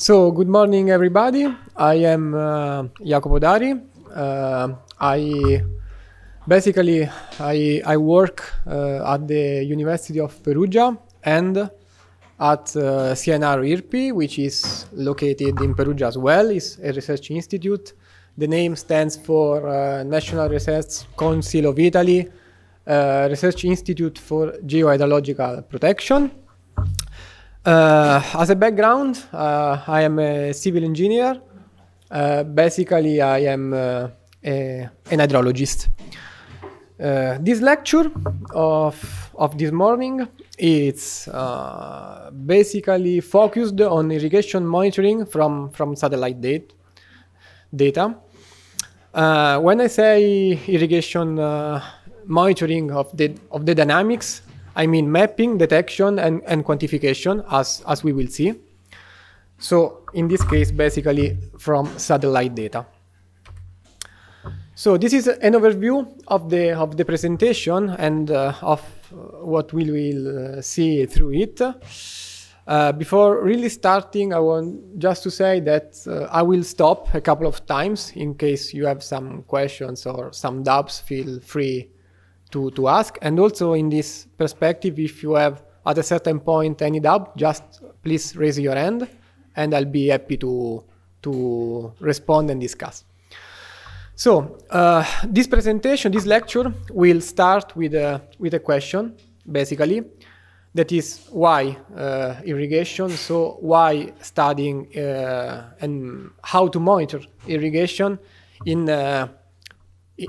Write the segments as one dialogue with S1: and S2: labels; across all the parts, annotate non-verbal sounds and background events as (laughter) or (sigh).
S1: So, good morning, everybody. I am uh, Jacopo Dari. Uh, I basically I, I work uh, at the University of Perugia and at uh, CNR irp which is located in Perugia as well. It's a research institute. The name stands for uh, National Research Council of Italy Research Institute for Geohydrological Protection. Uh, as a background, uh, I am a civil engineer. Uh, basically, I am uh, a, an hydrologist. Uh, this lecture of, of this morning is uh, basically focused on irrigation monitoring from, from satellite date, data. when I say irrigation monitoring of the, of the dynamics, I mean mapping, detection, and, and quantification, as, as we will see. So in this case, basically from satellite data. So this is an overview of the, of the presentation and uh, of what we will uh, see through it. Uh, before really starting, I want just to say that uh, I will stop a couple of times in case you have some questions or some doubts, feel free to, to ask. And also in this perspective, if you have at a certain point any doubt, just please raise your hand and I'll be happy to, to respond and discuss. So uh, this presentation, this lecture will start with a, with a question, basically, that is why uh, irrigation, so why studying uh, and how to monitor irrigation in uh,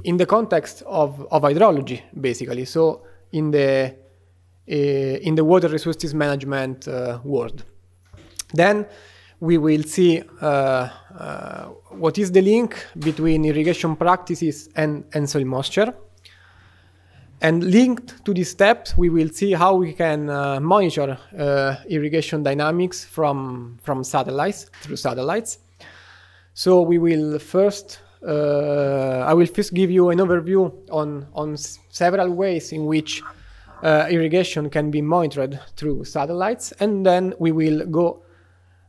S1: in the context of, of hydrology, basically. So in the uh, in the water resources management uh, world, then we will see uh, what is the link between irrigation practices and, and soil moisture. And linked to these steps, we will see how we can monitor irrigation dynamics from, from satellites, through satellites. So we will first uh, I will first give you an overview on, on several ways in which uh, irrigation can be monitored through satellites, and then we will go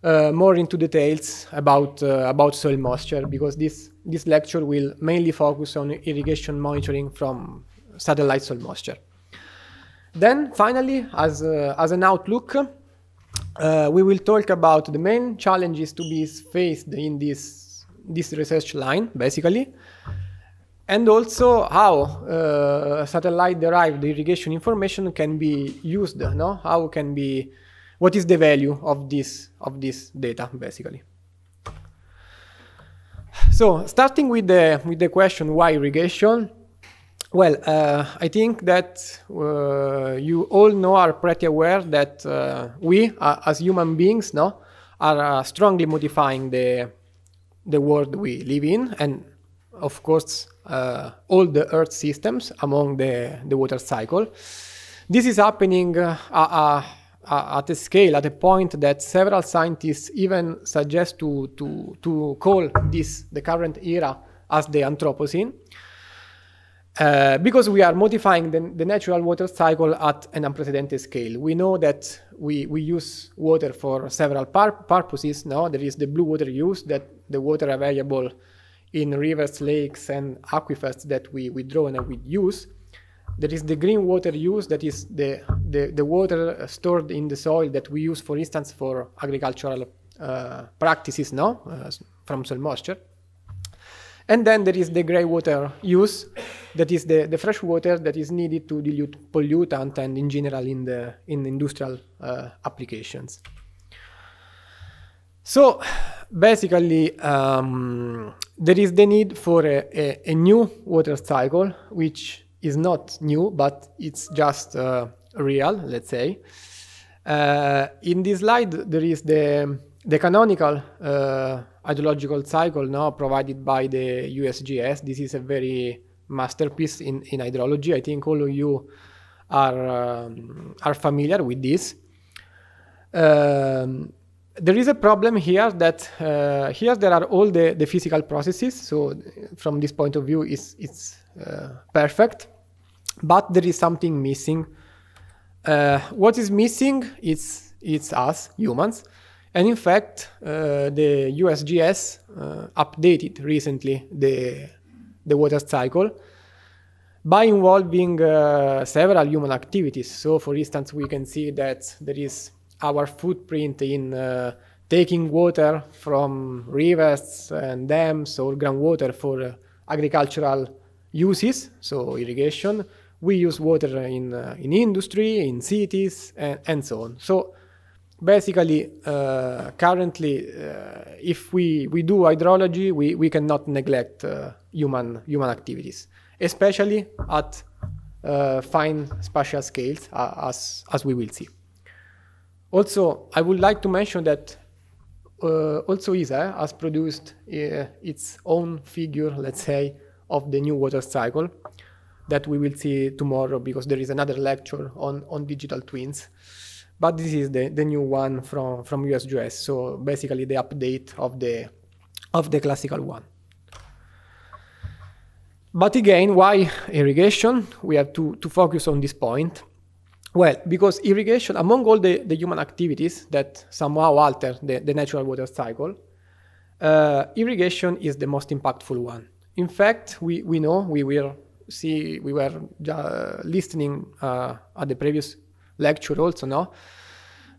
S1: uh, more into details about uh, about soil moisture because this this lecture will mainly focus on irrigation monitoring from satellite soil moisture. Then finally, as uh, as an outlook, uh, we will talk about the main challenges to be faced in this this research line, basically. And also how uh, satellite-derived irrigation information can be used, no? How can be, what is the value of this, of this data, basically. So starting with the, with the question why irrigation, well, uh, I think that uh, you all know are pretty aware that uh, we, uh, as human beings, no, are uh, strongly modifying the the world we live in, and of course, uh, all the Earth systems among the, the water cycle. This is happening uh, uh, at a scale, at a point that several scientists even suggest to, to, to call this, the current era, as the Anthropocene. Uh, because we are modifying the, the, natural water cycle at an unprecedented scale. We know that we, we use water for several purposes. Now there is the blue water use that the water available in rivers, lakes, and aquifers that we, withdraw and we use. There is the green water use that is the, the, the water stored in the soil that we use, for instance, for agricultural uh, practices now uh, from soil moisture. And then there is the grey water use, that is the, the fresh water that is needed to dilute pollutant and in general in the in industrial uh, applications. So basically, um, there is the need for a, a, a, new water cycle, which is not new, but it's just uh, real, let's say. Uh, in this slide, there is the, the canonical uh, ideological cycle now provided by the USGS. This is a very masterpiece in, in hydrology. I think all of you are, um, are familiar with this. Um, there is a problem here that uh, here there are all the, the physical processes. So uh, from this point of view, it's, it's uh, perfect, but there is something missing. Uh, what is missing? It's, it's us, humans. And in fact, uh, the USGS uh, updated recently the, the water cycle by involving uh, several human activities. So, for instance, we can see that there is our footprint in uh, taking water from rivers and dams or groundwater for uh, agricultural uses, so irrigation. We use water in, uh, in industry, in cities, and, and so on. So, basically, uh, currently, uh, if we, we do hydrology, we, we cannot neglect uh, human, human activities, especially at fine spatial scales, as, as we will see. Also, I would like to mention that uh, also ISA has produced uh, its own figure, let's say, of the new water cycle that we will see tomorrow because there is another lecture on, on digital twins. But this is the, the new one from, from USGS, so basically the update of the, of the classical one. But again, why irrigation? We have to, to focus on this point. Well, because irrigation, among all the, the human activities that somehow alter the, the natural water cycle, uh, irrigation is the most impactful one. In fact, we, we know, we will see, we were listening uh, at the previous lecture also know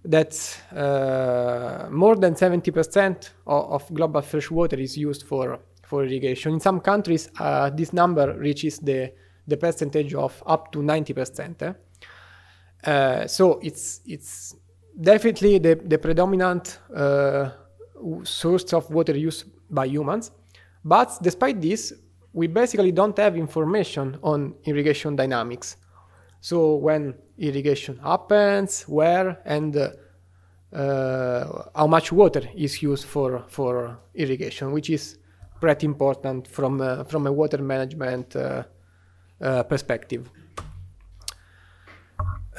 S1: that uh, more than 70% of, of, global fresh water is used for, for irrigation. In some countries, uh, this number reaches the, the percentage of up to 90%. Eh? Uh, so it's, it's definitely the, the predominant uh, source of water used by humans. But despite this, we basically don't have information on irrigation dynamics. So when irrigation happens, where and uh, how much water is used for for irrigation, which is pretty important from uh, from a water management uh, uh, perspective.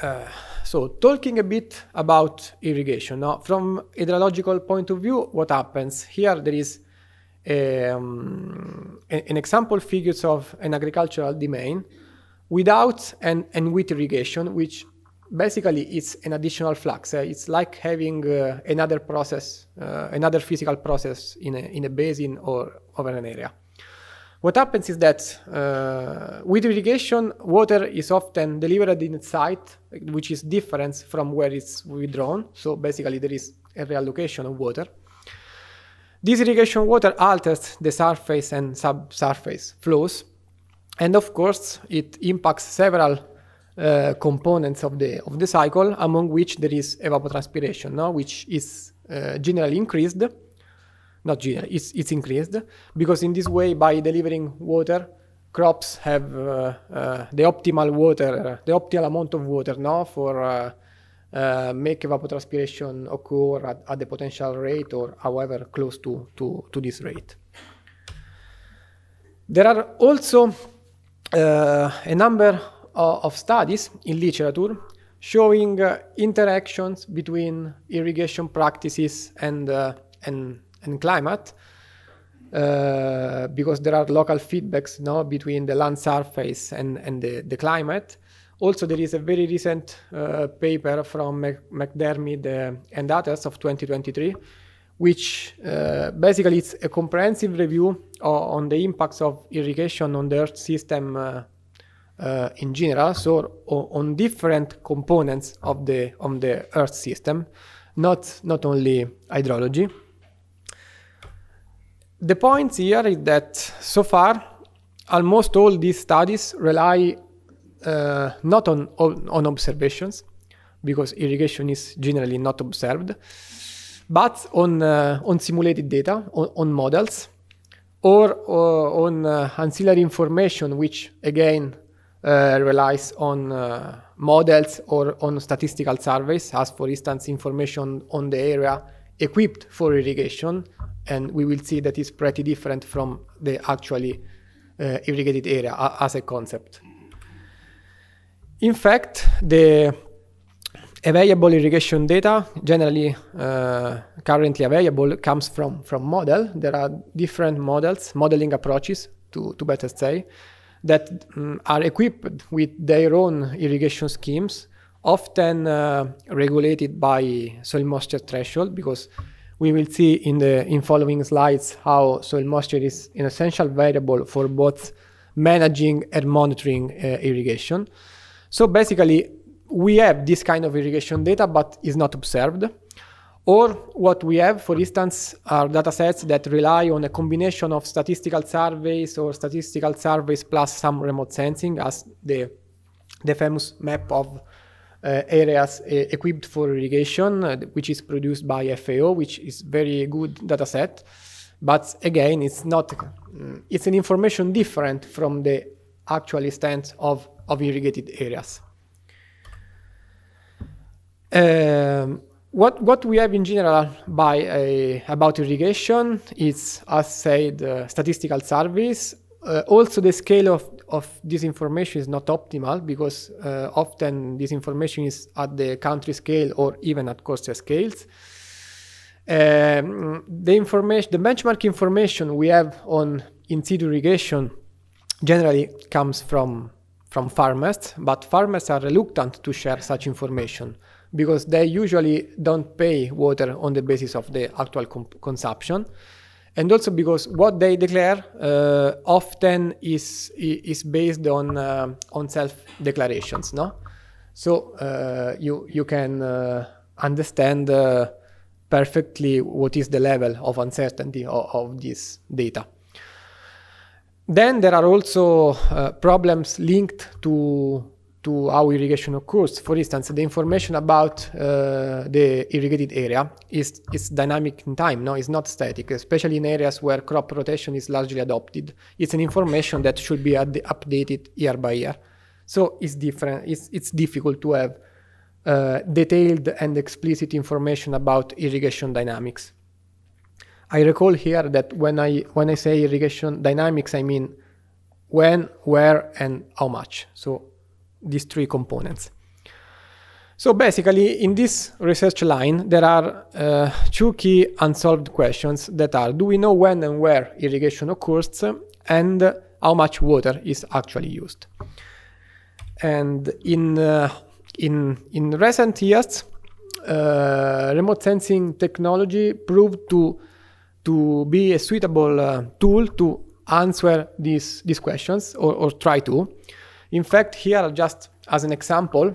S1: Uh, so talking a bit about irrigation now, from hydrological point of view, what happens here? There is um, an example figures of an agricultural domain without and, and with irrigation, which basically it's an additional flux. Uh, it's like having uh, another process, uh, another physical process in a, in a basin or over an area. What happens is that with uh, irrigation, water is often delivered in a site, which is different from where it's withdrawn. So basically, there is a reallocation of water. This irrigation water alters the surface and subsurface flows and of course, it impacts several uh, components of the, of the cycle, among which there is evapotranspiration, no? which is uh, generally increased, not generally, it's, it's increased, because in this way, by delivering water, crops have uh, uh, the optimal water, the optimal amount of water now for uh, uh, make evapotranspiration occur at, at, the potential rate or however close to, to, to this rate. There are also Eh, a number of studies in literature showing eh, interactions between irrigation practices and, eh, and, and climate. Uh, because there are local feedbacks no, between the land surface and, and the, the climate. Also, there is a very recent uh, paper from McDermid and others of 2023 which uh, basically it's a comprehensive review uh, on the impacts of irrigation on the earth system uh, uh, in general, so on different components of the on the earth system, not not only hydrology. The point here is that so far, almost all these studies rely uh, not on, on on observations, because irrigation is generally not observed but on uh, on simulated data on, on models or uh, on uh, ancillary information, which again relies on models or on statistical surveys, as for instance information on the area equipped for irrigation, and we will see that is pretty different from the actually uh, irrigated area uh, as a concept. In fact, the available irrigation data, generally uh, currently available, comes from, from model. There are different models, modeling approaches, to, to better say, that um, are equipped with their own irrigation schemes, often uh, regulated by soil moisture threshold, because we will see in the in following slides how soil moisture is an essential variable for both managing and monitoring uh, irrigation. So basically, we have this kind of irrigation data, but is not observed. Or what we have, for instance, are data sets that rely on a combination of statistical surveys or statistical surveys plus some remote sensing, as the, the famous map of uh, areas uh, equipped for irrigation, uh, which is produced by FAO, which is very good data set. But again, it's not, it's an information different from the actual extent of, of irrigated areas. Um, what, what we have in general by a, about irrigation is, as said, uh, statistical surveys. Uh, also, the scale of, of this information is not optimal because uh, often this information is at the country scale or even at cost scales. Um, the information, the benchmark information we have on in situ irrigation, generally comes from from farmers, but farmers are reluctant to share such information because they usually don't pay water on the basis of the actual consumption and also because what they declare uh, often is is based on uh, on self declarations no so uh, you you can uh, understand uh, perfectly what is the level of uncertainty of, of this data then there are also uh, problems linked to to how irrigation occurs. For instance, the information about uh, the irrigated area is, is dynamic in time, no? It's not static, especially in areas where crop rotation is largely adopted. It's an information that should be ad- updated year by year. So it's different. It's, it's difficult to have uh, detailed and explicit information about irrigation dynamics. I recall here that when I when I say irrigation dynamics, I mean when, where, and how much. So these three components. So basically, in this research line, there are uh, two key unsolved questions that are do we know when and where irrigation occurs and how much water is actually used? And in, uh, in, in recent years, uh, remote sensing technology proved to, to be a suitable uh, tool to answer these, these questions or, or try to. In fact, here, just as an example,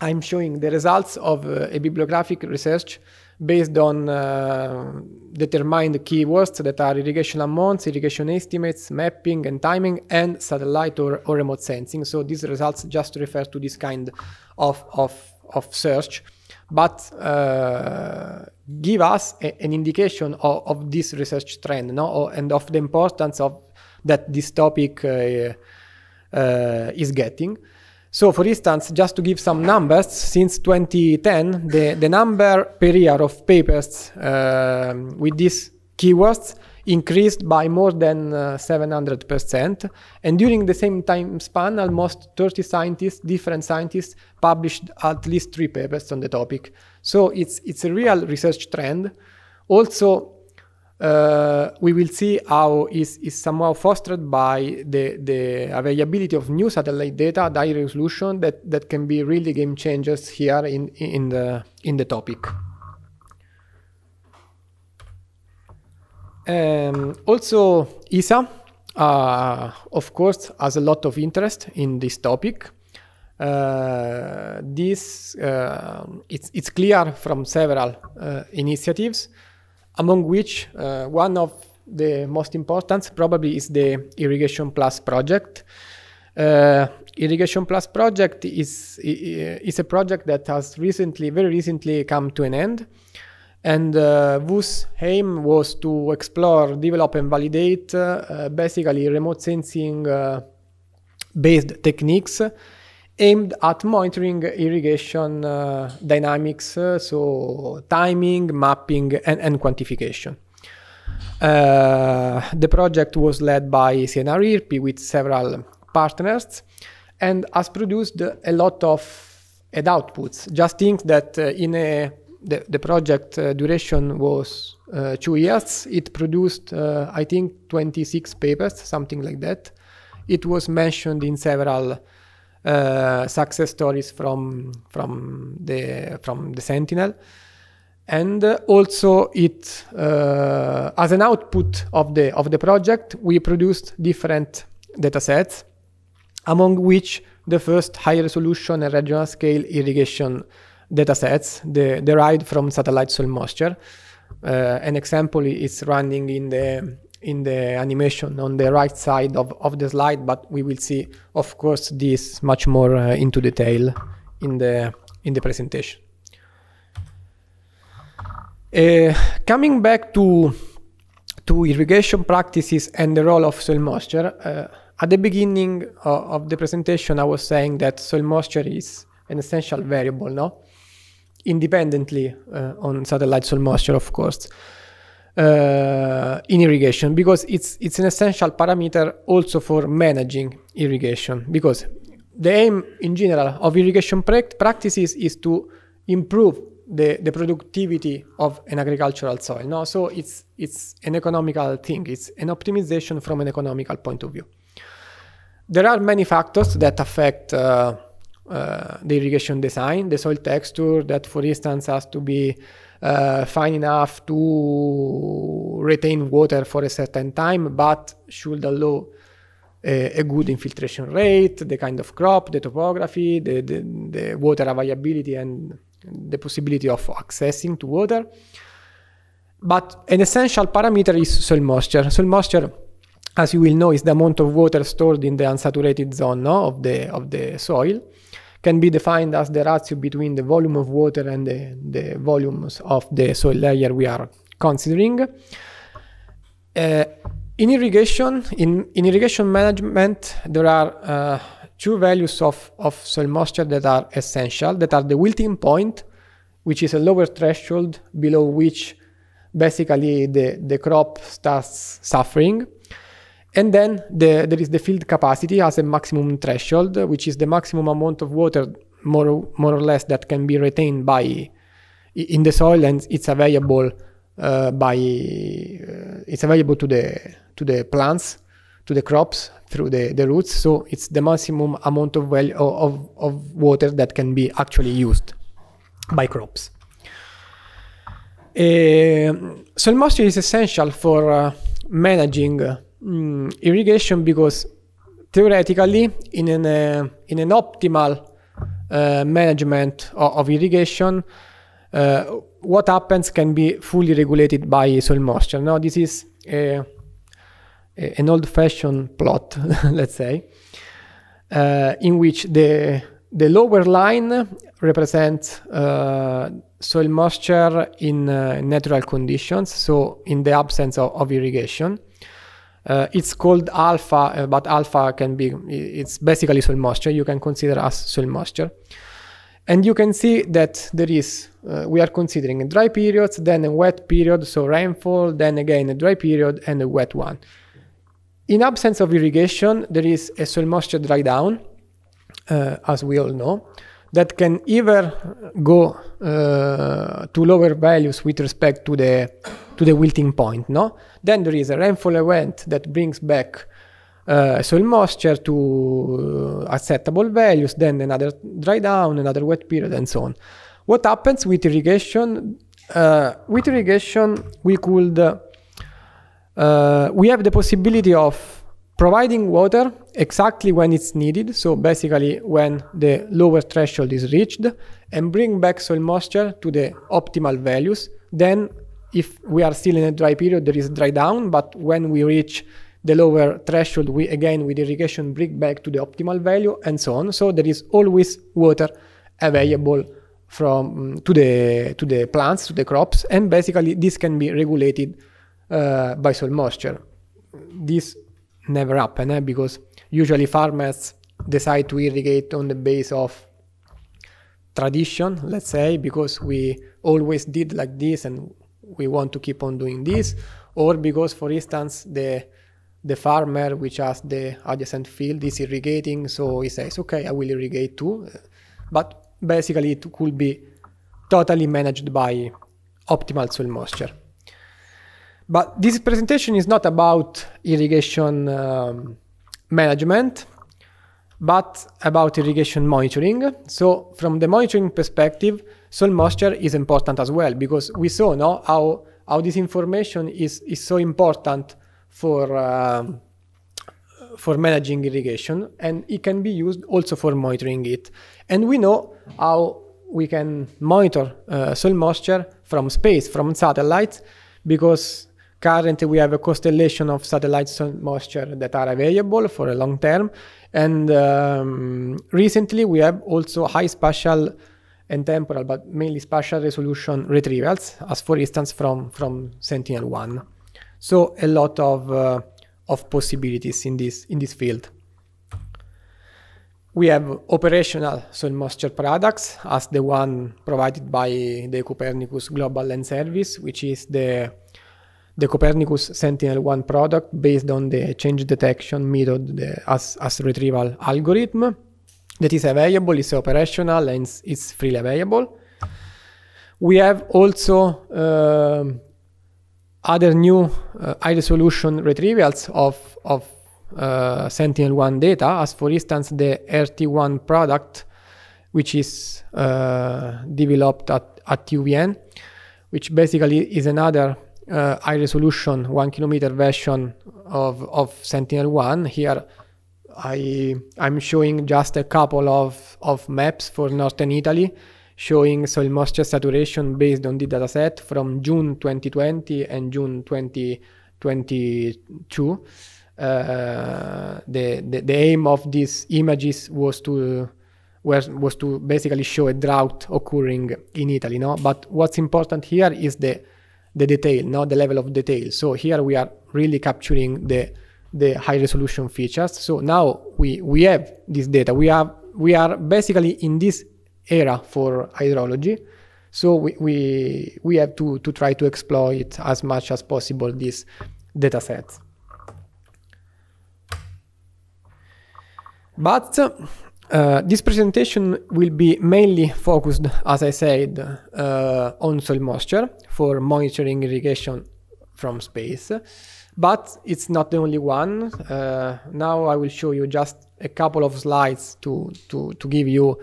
S1: I'm showing the results of uh, a bibliographic research based on uh, determined keywords that are irrigation amounts, irrigation estimates, mapping and timing, and satellite or, or remote sensing. So these results just refer to this kind of, of, of search, but uh, give us a, an indication of, of, this research trend no? and of the importance of that this topic uh, uh, is getting. So, for instance, just to give some numbers, since 2010, the, the number per year of papers uh, um, with these keywords increased by more than uh, 700%. And during the same time span, almost 30 scientists, different scientists, published at least three papers on the topic. So, it's, it's a real research trend. Also, uh, we will see how is, is somehow fostered by the, the availability of new satellite data at high resolution that, that can be really game changers here in, in, the, in the topic. Um, also, ESA, uh, of course, has a lot of interest in this topic. Uh, this uh, it's, it's clear from several uh, initiatives among which uh, one of the most important probably is the Irrigation Plus project. Uh, Irrigation Plus project is, is a project that has recently, very recently come to an end. And uh, whose aim was to explore, develop, and validate uh, basically remote sensing uh, based techniques aimed at monitoring irrigation uh, dynamics, uh, so timing, mapping, and, and quantification. Uh, the project was led by CNRIRP with several partners and has produced a lot of ad outputs. Just think that uh, in a, the, the project uh, duration was uh, two years. It produced, I think, 26 papers, something like that. It was mentioned in several uh, success stories from from the from the Sentinel, and uh, also it uh, as an output of the of the project we produced different data sets, among which the first high resolution and regional scale irrigation data sets the, derived from satellite soil moisture. Uh, an example is running in the in the animation on the right side of, of the slide, but we will see, of course, this much more uh, into detail in the, in the presentation. Uh, coming back to, to irrigation practices and the role of soil moisture, uh, at the beginning of, uh, of, the presentation, I was saying that soil moisture is an essential variable, no? independently uh, on satellite soil moisture, of course uh, in irrigation because it's it's an essential parameter also for managing irrigation because the aim in general of irrigation practices is to improve the, the productivity of an agricultural soil no so it's it's an economical thing it's an optimization from an economical point of view there are many factors that affect uh, uh, the irrigation design the soil texture that for instance has to be uh, fine enough to retain water for a certain time, but should allow a, a good infiltration rate, the kind of crop, the topography, the, the, the water availability, and the possibility of accessing to water. But an essential parameter is soil moisture. Soil moisture, as you will know, is the amount of water stored in the unsaturated zone no, of, the, of the soil can be defined as the ratio between the volume of water and the, the volumes of the soil layer we are considering. Uh, in irrigation, in, in, irrigation management, there are uh, two values of, of soil moisture that are essential, that are the wilting point, which is a lower threshold below which basically the, the crop starts suffering, and then the, there is the field capacity as a maximum threshold, which is the maximum amount of water, more, more or less, that can be retained by in the soil, and it's available uh, by uh, it's available to the to the plants, to the crops through the, the roots. So it's the maximum amount of well of, of water that can be actually used by crops. Uh, soil moisture is essential for uh, managing mm, irrigation because theoretically in an uh, in an optimal uh, management of, of irrigation uh, what happens can be fully regulated by soil moisture now this is a, a, an old-fashioned plot (laughs) let's say uh, in which the the lower line represents uh, soil moisture in uh, natural conditions so in the absence of, of irrigation uh, it's called alpha, uh, but alpha can be, it's basically soil moisture. You can consider as soil moisture. And you can see that there is, uh, we are considering dry periods, then a wet period, so rainfall, then again a dry period and a wet one. In absence of irrigation, there is a soil moisture dry down, uh, as we all know that can either go uh, to lower values with respect to the to the wilting point no then there is a rainfall event that brings back uh, soil moisture to uh, acceptable values then another dry down another wet period and so on what happens with irrigation uh, with irrigation we could uh, we have the possibility of providing water exactly when it's needed, so basically when the lower threshold is reached, and bring back soil moisture to the optimal values. Then, if we are still in a dry period, there is dry down, but when we reach the lower threshold, we again with irrigation bring back to the optimal value, and so on. So there is always water available from to the to the plants to the crops, and basically this can be regulated uh, by soil moisture. This never happen eh? because usually farmers decide to irrigate on the base of tradition, let's say, because we always did like this and we want to keep on doing this, or because, for instance, the the farmer which has the adjacent field is irrigating, so he says, "Okay, I will irrigate too," but basically it could be totally managed by optimal soil moisture. But this presentation is not about irrigation um, management, but about irrigation monitoring. So from the monitoring perspective, soil moisture is important as well because we saw no, how, how this information is, is so important for, uh, for managing irrigation and it can be used also for monitoring it. And we know how we can monitor uh, soil moisture from space, from satellites, because currently we have a constellation of satellites on moisture that are available for a long term and um, recently we have also high spatial and temporal but mainly spatial resolution retrievals as for instance from from sentinel 1 so a lot of uh, of possibilities in this in this field we have operational soil moisture products as the one provided by the copernicus global land service which is the the Copernicus Sentinel-1 product based on the change detection method, the as, as retrieval algorithm that is available, is operational, and it's freely available. We have also uh, other new uh, high resolution retrievals of, of uh, Sentinel-1 data, as for instance the RT1 product, which is uh, developed at, at UVN, which basically is another uh, high resolution one kilometer version of, of Sentinel One. Here, I I'm showing just a couple of of maps for northern Italy, showing soil moisture saturation based on the dataset from June 2020 and June 2022. Uh, the, the the aim of these images was to was, was to basically show a drought occurring in Italy, no? But what's important here is the the detail, not the level of detail. So here we are really capturing the the high resolution features. So now we we have this data. We have we are basically in this era for hydrology. So we we, we have to to try to exploit as much as possible this data set. But uh, this presentation will be mainly focused, as I said, uh, on soil moisture for monitoring irrigation from space, but it's not the only one. Uh, now I will show you just a couple of slides to, to, to give you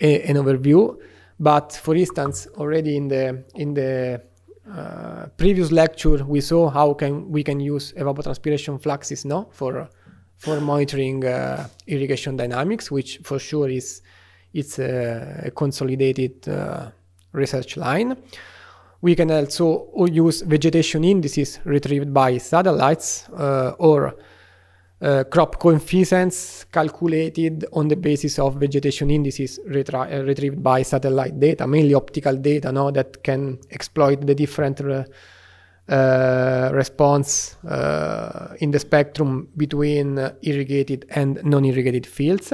S1: a, an overview. But for instance, already in the, in the uh, previous lecture, we saw how can, we can use evapotranspiration fluxes no? for for monitoring uh, irrigation dynamics, which for sure is it's a, consolidated uh, research line. We can also use vegetation indices retrieved by satellites uh, or uh, crop coefficients calculated on the basis of vegetation indices uh, retrieved by satellite data, mainly optical data, no, that can exploit the different uh, uh, response uh, in the spectrum between irrigated and non-irrigated fields.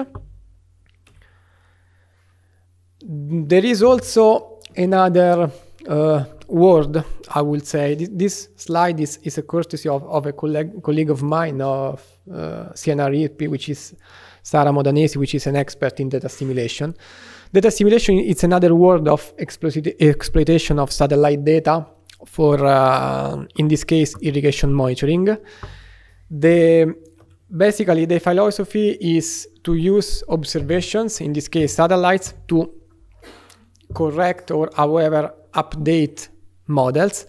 S1: There is also another uh, word, I would say. This, this slide is, is, a courtesy of, of a colleague, colleague, of mine of uh, which is Sara Modanesi, which is an expert in data simulation. Data simulation is another word of exploit exploitation of satellite data for, uh, in this case, irrigation monitoring. The basically the philosophy is to use observations, in this case satellites, to correct or however update models,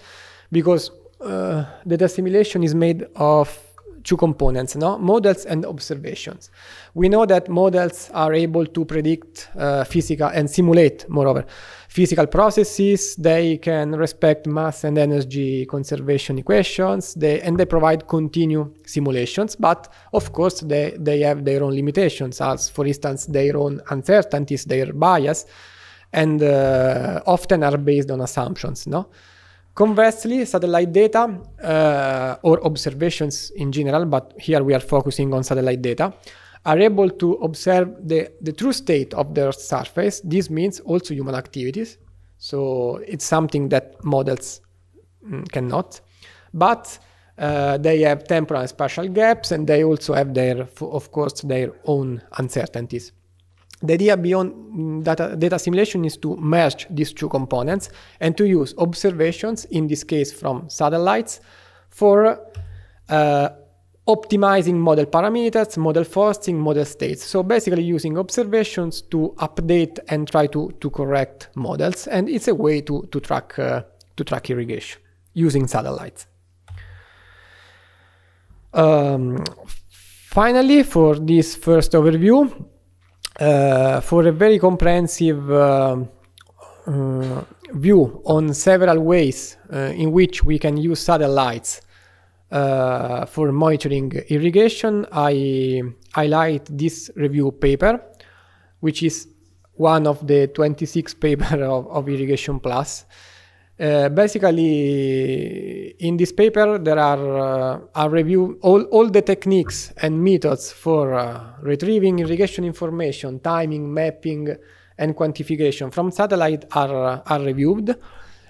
S1: because uh, data simulation is made of two components, no? models and observations. We know that models are able to predict uh, physical and simulate, moreover, physical processes. They can respect mass and energy conservation equations, they, and they provide continue simulations. But of course, they, they have their own limitations, as for instance, their own uncertainties, their bias, and uh, often are based on assumptions. No. Conversely, satellite data uh, or observations in general, but here we are focusing on satellite data, are able to observe the, the true state of their surface. This means also human activities. So it's something that models mm, cannot. But uh, they have temporal and spatial gaps, and they also have their, of course, their own uncertainties. The idea beyond mm, data, data simulation is to merge these two components and to use observations, in this case from satellites, for uh, optimizing model parameters, model forcing, model states. So basically using observations to update and try to, to correct models. And it's a way to, to, track, uh, to track irrigation using satellites. Um, finally, for this first overview, uh, for a very comprehensive uh, uh view on several ways uh, in which we can use satellites uh, for monitoring irrigation, I highlight this review paper, which is one of the 26 (laughs) paper of, of Irrigation Plus. Uh, basically, in this paper, there are uh, review all, all the techniques and methods for uh, retrieving irrigation information, timing, mapping, and quantification from satellite are, uh, are reviewed.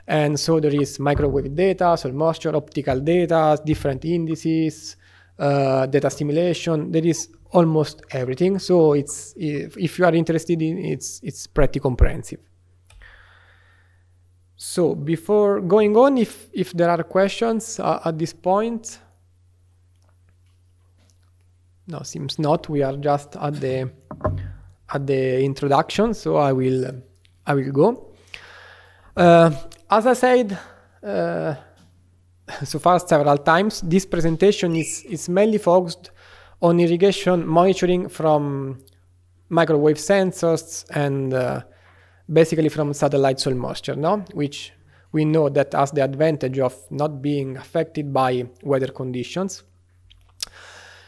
S1: And so there is microwave data, soil moisture, optical data, different indices, uh, data simulation. There is almost everything. So it's if, if you are interested in it's it's pretty comprehensive. So before going on, if if there are questions uh, at this point, no, seems not. We are just at the at the introduction, so I will I will go. Uh, as I said uh, so far several times, this presentation is, is mainly focused on irrigation monitoring from microwave sensors and uh, basically from satellite soil moisture, no? which we know that has the advantage of not being affected by weather conditions.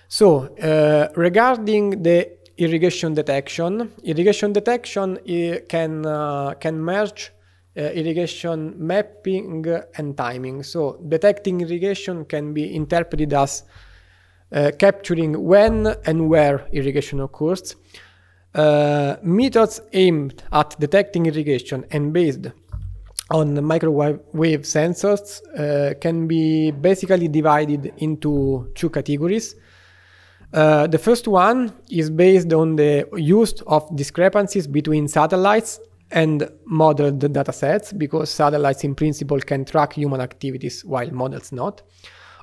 S1: So uh, regarding the irrigation detection, irrigation detection uh, can, uh, can merge Eh, irrigation mapping and timing. So detecting irrigation can be interpreted as eh, capturing when and where irrigation occurs. Eh, methods aimed at detecting irrigation and based on microwave sensors uh, can be basically divided into two categories. Uh, the first one is based on the use of discrepancies between satellites and modeled datasets because satellites in principle can track human activities while models not.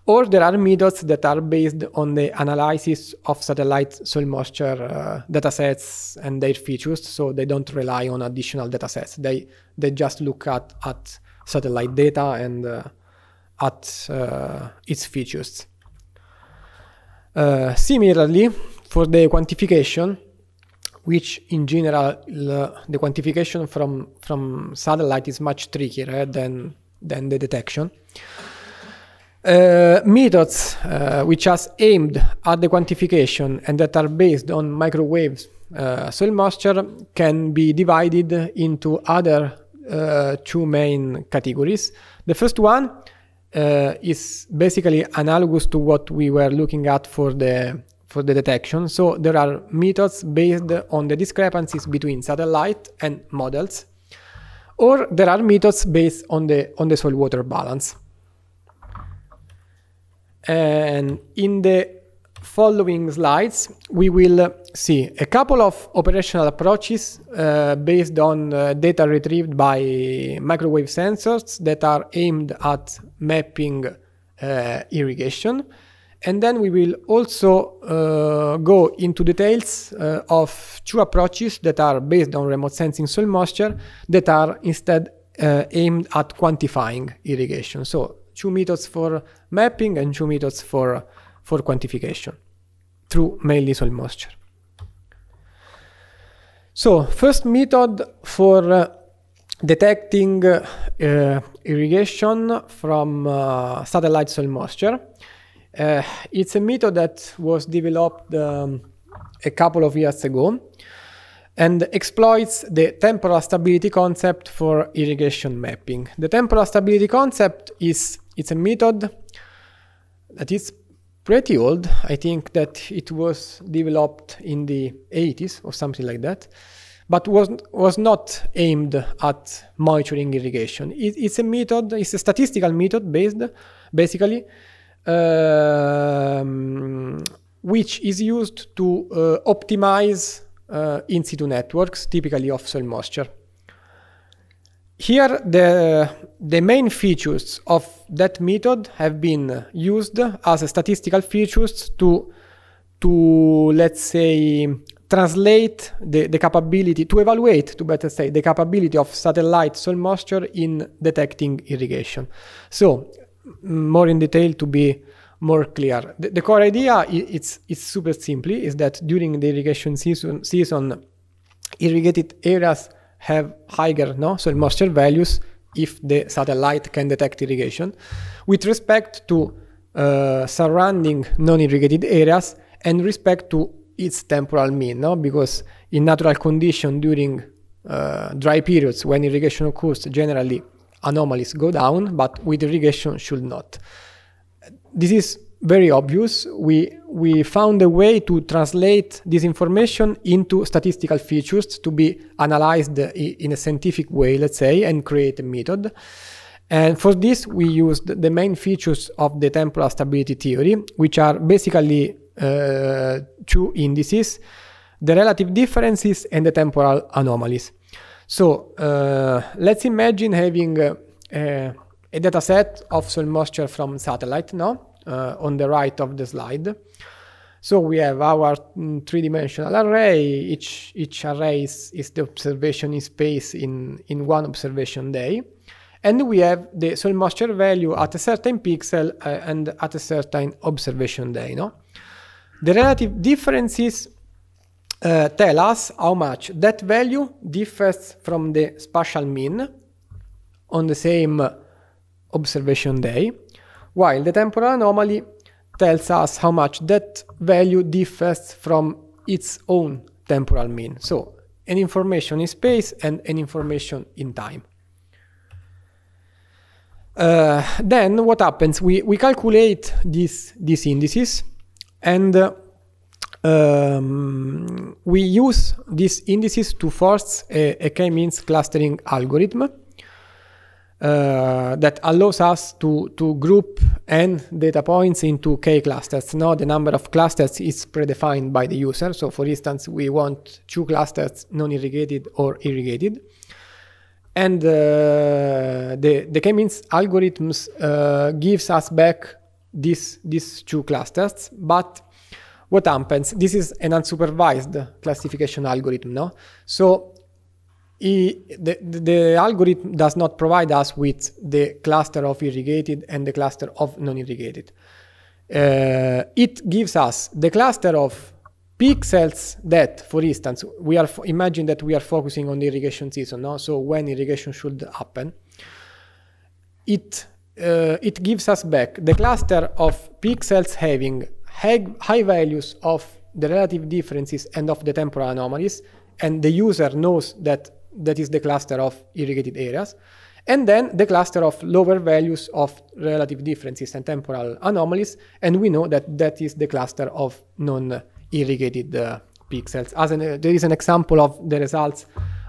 S1: Or there are methods that are based on the analysis of satellite soil moisture uh, datasets and their features, so they don't rely on additional datasets. They they just look at at satellite data and uh, at uh, its features. Uh, similarly, for the quantification, which in general the quantification from from satellite is much trickier eh, than than the detection. Uh, methods uh, which are aimed at the quantification and that are based on microwave uh, soil moisture can be divided into other uh, two main categories. The first one uh, is basically analogous to what we were looking at for the for the detection. So there are methods based on the discrepancies between satellite and models, or there are methods based on the on the soil water balance. And in the following slides, we will see a couple of operational approaches uh, based on uh, data retrieved by microwave sensors that are aimed at mapping uh, irrigation. And then we will also uh, go into details uh, of two approaches that are based on remote sensing soil moisture that are instead uh, aimed at quantifying irrigation. So two methods for mapping and two methods for, for quantification through mainly soil moisture. So first method for uh, detecting uh, irrigation from uh, satellite soil moisture uh, it's a method that was developed um, a couple of years ago and exploits the temporal stability concept for irrigation mapping. The temporal stability concept is it's a method that is pretty old. I think that it was developed in the 80s or something like that, but was was not aimed at monitoring irrigation. It, it's a method, it's a statistical method based basically um, which is used to uh, optimize uh, in situ networks, typically of soil moisture. Here, the, the main features of that method have been used as statistical features to, to let's say, translate the, the capability, to evaluate, to better say, the capability of satellite soil moisture in detecting irrigation. So, more in detail to be more clear. The, the core idea it's it's super simply is that during the irrigation season season irrigated areas have higher no soil moisture values if the satellite can detect irrigation. With respect to uh, surrounding non-irrigated areas and respect to its temporal mean, no? because in natural condition during uh, dry periods when irrigation occurs, generally anomalies go down, but with irrigation should not. This is very obvious. We, we found a way to translate this information into statistical features to be analyzed in a scientific way, let's say, and create a method. And for this, we used the main features of the temporal stability theory, which are basically uh, two indices, the relative differences and the temporal anomalies. So uh, let's imagine having a, a data set of soil moisture from satellite now uh, on the right of the slide. So we have our mm, three-dimensional array. Each each array is, is, the observation in space in, in one observation day. And we have the soil moisture value at a certain pixel uh, and at a certain observation day. No? The relative differences uh, tell us how much that value differs from the spatial mean on the same observation day, while the temporal anomaly tells us how much that value differs from its own temporal mean. So an information in space and an information in time. Uh, then what happens? We, we calculate these, these indices and uh, um, we use these indices to force a, a k-means clustering algorithm uh, that allows us to, to group n data points into k clusters. Now the number of clusters is predefined by the user. So for instance, we want two clusters non-irrigated or irrigated. And uh, the, the k-means algorithms uh, gives us back these, these two clusters, but what happens? This is an unsupervised classification algorithm, no? So the, the algorithm does not provide us with the cluster of irrigated and the cluster of non-irrigated. Uh, it gives us the cluster of pixels that, for instance, we are imagine that we are focusing on the irrigation season, no? so when irrigation should happen, it uh, it gives us back the cluster of pixels having high, high values of the relative differences and of the temporal anomalies, and the user knows that that is the cluster of irrigated areas, and then the cluster of lower values of relative differences and temporal anomalies, and we know that that is the cluster of non-irrigated uh, pixels. As an, uh, there is an example of the results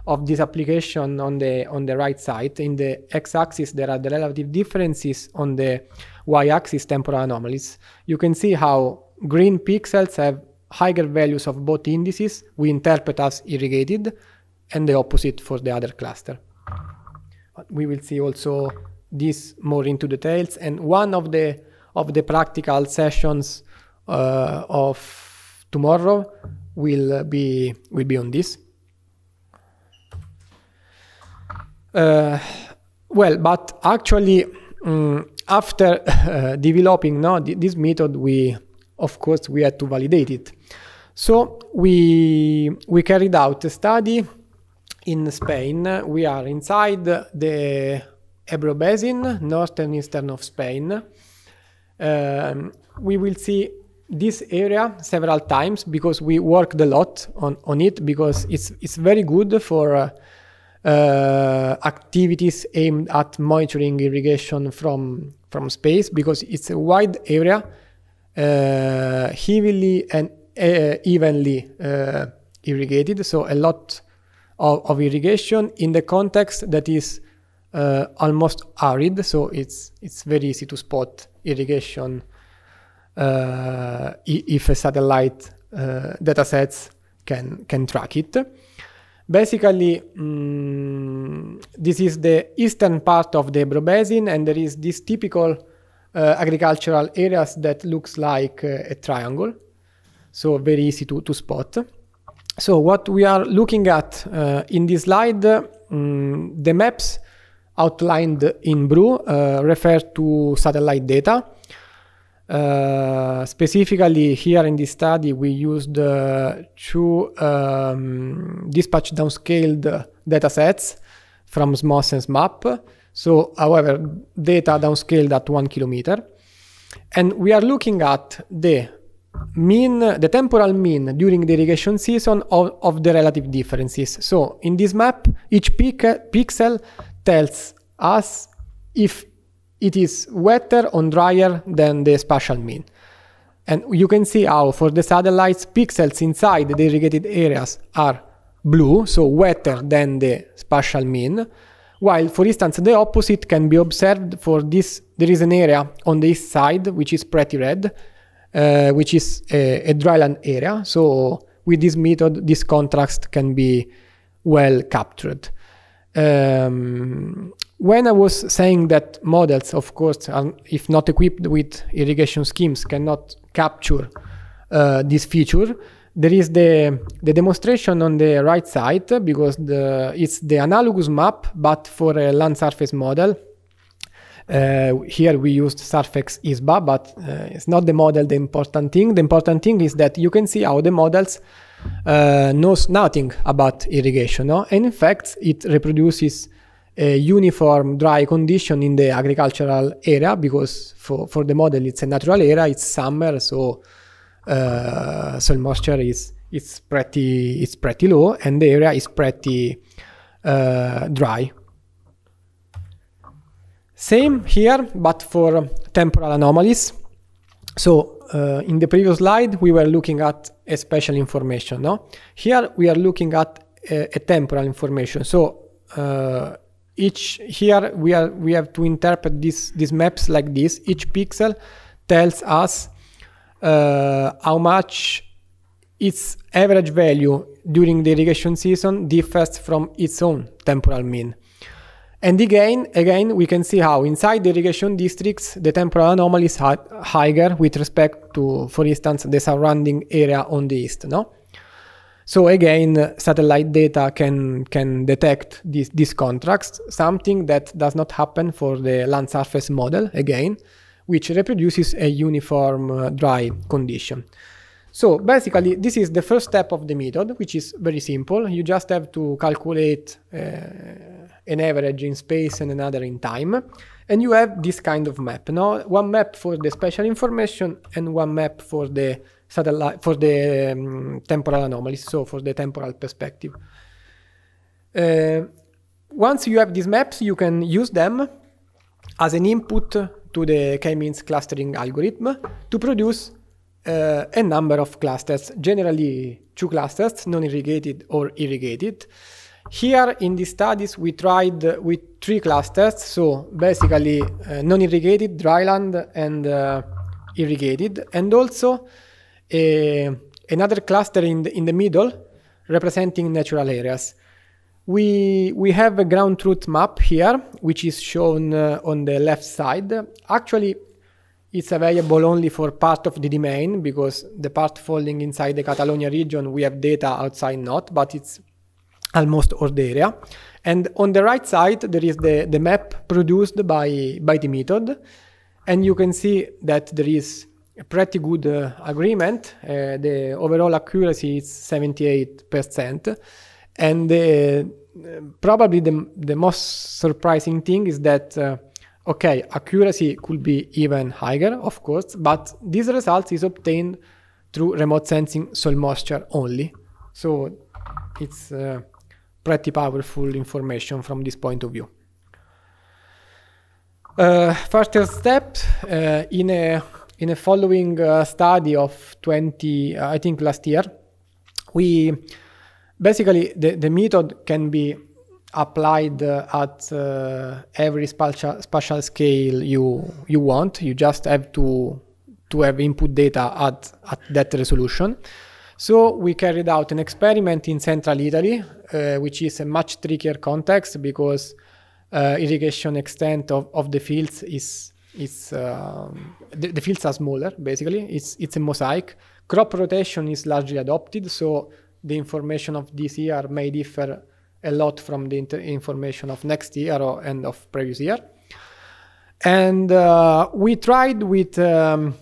S1: of this application on the on the right side. In the x-axis, there are the relative differences. On the y-axis, temporal anomalies. You can see how green pixels have higher values of both indices we interpret as irrigated, and the opposite for the other cluster. We will see also this more into details. And one of the of the practical sessions uh, of tomorrow will be will be on this. Uh, well, but actually, um, after (laughs) uh, developing no, th this method, we of course we had to validate it. So we we carried out a study in Spain. We are inside the Ebro Basin, northern eastern of Spain. Um, we will see this area several times because we worked a lot on, on it because it's it's very good for uh, uh, activities aimed at monitoring irrigation from, from space because it's a wide area, uh, heavily and uh, evenly uh, irrigated, so a lot of, of, irrigation in the context that is uh, almost arid, so it's, it's very easy to spot irrigation uh, if a satellite data sets can, can track it. Basically, mm, this is the eastern part of the Ebro Basin, and there is this typical uh, agricultural areas that looks like uh, a triangle, so very easy to, to spot. So what we are looking at uh, in this slide, mm, the maps outlined in blue uh, refer to satellite data, uh, specifically, here in this study, we used uh, two um, dispatch downscaled datasets from SMOS and SMAP. So, however, data downscaled at one kilometer. And we are looking at the mean, the temporal mean during the irrigation season of, of the relative differences. So in this map, each pic pixel tells us if it is wetter or drier than the spatial mean. And you can see how for the satellites, pixels inside the irrigated areas are blue, so wetter than the spatial mean, while for instance the opposite can be observed for this, there is an area on the east side which is pretty red, uh, which is a, a dryland area, so with this method this contrast can be well captured. Um, when I was saying that models, of course, are, if not equipped with irrigation schemes, cannot capture uh, this feature, there is the, the demonstration on the right side because the, it's the analogous map, but for a land surface model. Uh, here we used Surfex ISBA, but uh, it's not the model the important thing. The important thing is that you can see how the models uh, knows nothing about irrigation, no? and in fact it reproduces a uniform dry condition in the agricultural area because for, for the model it's a natural area, it's summer, so uh, soil moisture is it's pretty it's pretty low and the area is pretty uh, dry. Same here, but for temporal anomalies. So uh, in the previous slide, we were looking at a special information. No? Here we are looking at a, a temporal information. So uh, each here we are we have to interpret these these maps like this. Each pixel tells us uh, how much its average value during the irrigation season differs from its own temporal mean. And again, again, we can see how inside the irrigation districts, the temporal anomaly is higher with respect to, for instance, the surrounding area on the east, no? So again, satellite data can can detect these, these contracts, something that does not happen for the land surface model again, which reproduces a uniform uh, dry condition. So basically, this is the first step of the method, which is very simple. You just have to calculate uh, an average in space and another in time. And you have this kind of map. Now, one map for the spatial information and one map for the satellite for the um, temporal anomalies, so for the temporal perspective. Uh, once you have these maps, you can use them as an input to the k-means clustering algorithm to produce uh, a number of clusters, generally two clusters, non-irrigated or irrigated. Here in these studies we tried with three clusters, so basically uh, non-irrigated, dryland and uh, irrigated, and also another cluster in the, in the middle representing natural areas. We, we have a ground truth map here, which is shown uh, on the left side. Actually, it's available only for part of the domain because the part falling inside the Catalonia region, we have data outside not, but it's almost all the area. And on the right side, there is the, the map produced by, by the method. And you can see that there is a pretty good uh, agreement. Uh, the overall accuracy is 78%. And uh, probably the, the most surprising thing is that, uh, okay, accuracy could be even higher, of course, but this result is obtained through remote sensing soil moisture only. So it's uh, pretty powerful information from this point of view. Uh, step uh, in a in a following uh, study of 20, uh, I think last year, we basically the, the method can be applied uh, at uh, every spatial, spatial scale you you want. You just have to to have input data at, at that resolution. So we carried out an experiment in central Italy, uh, which is a much trickier context because uh, irrigation extent of, of the fields is it's um, the, the, fields are smaller basically it's it's a mosaic crop rotation is largely adopted so the information of this year may differ a lot from the information of next year or end of previous year and uh, we tried with um,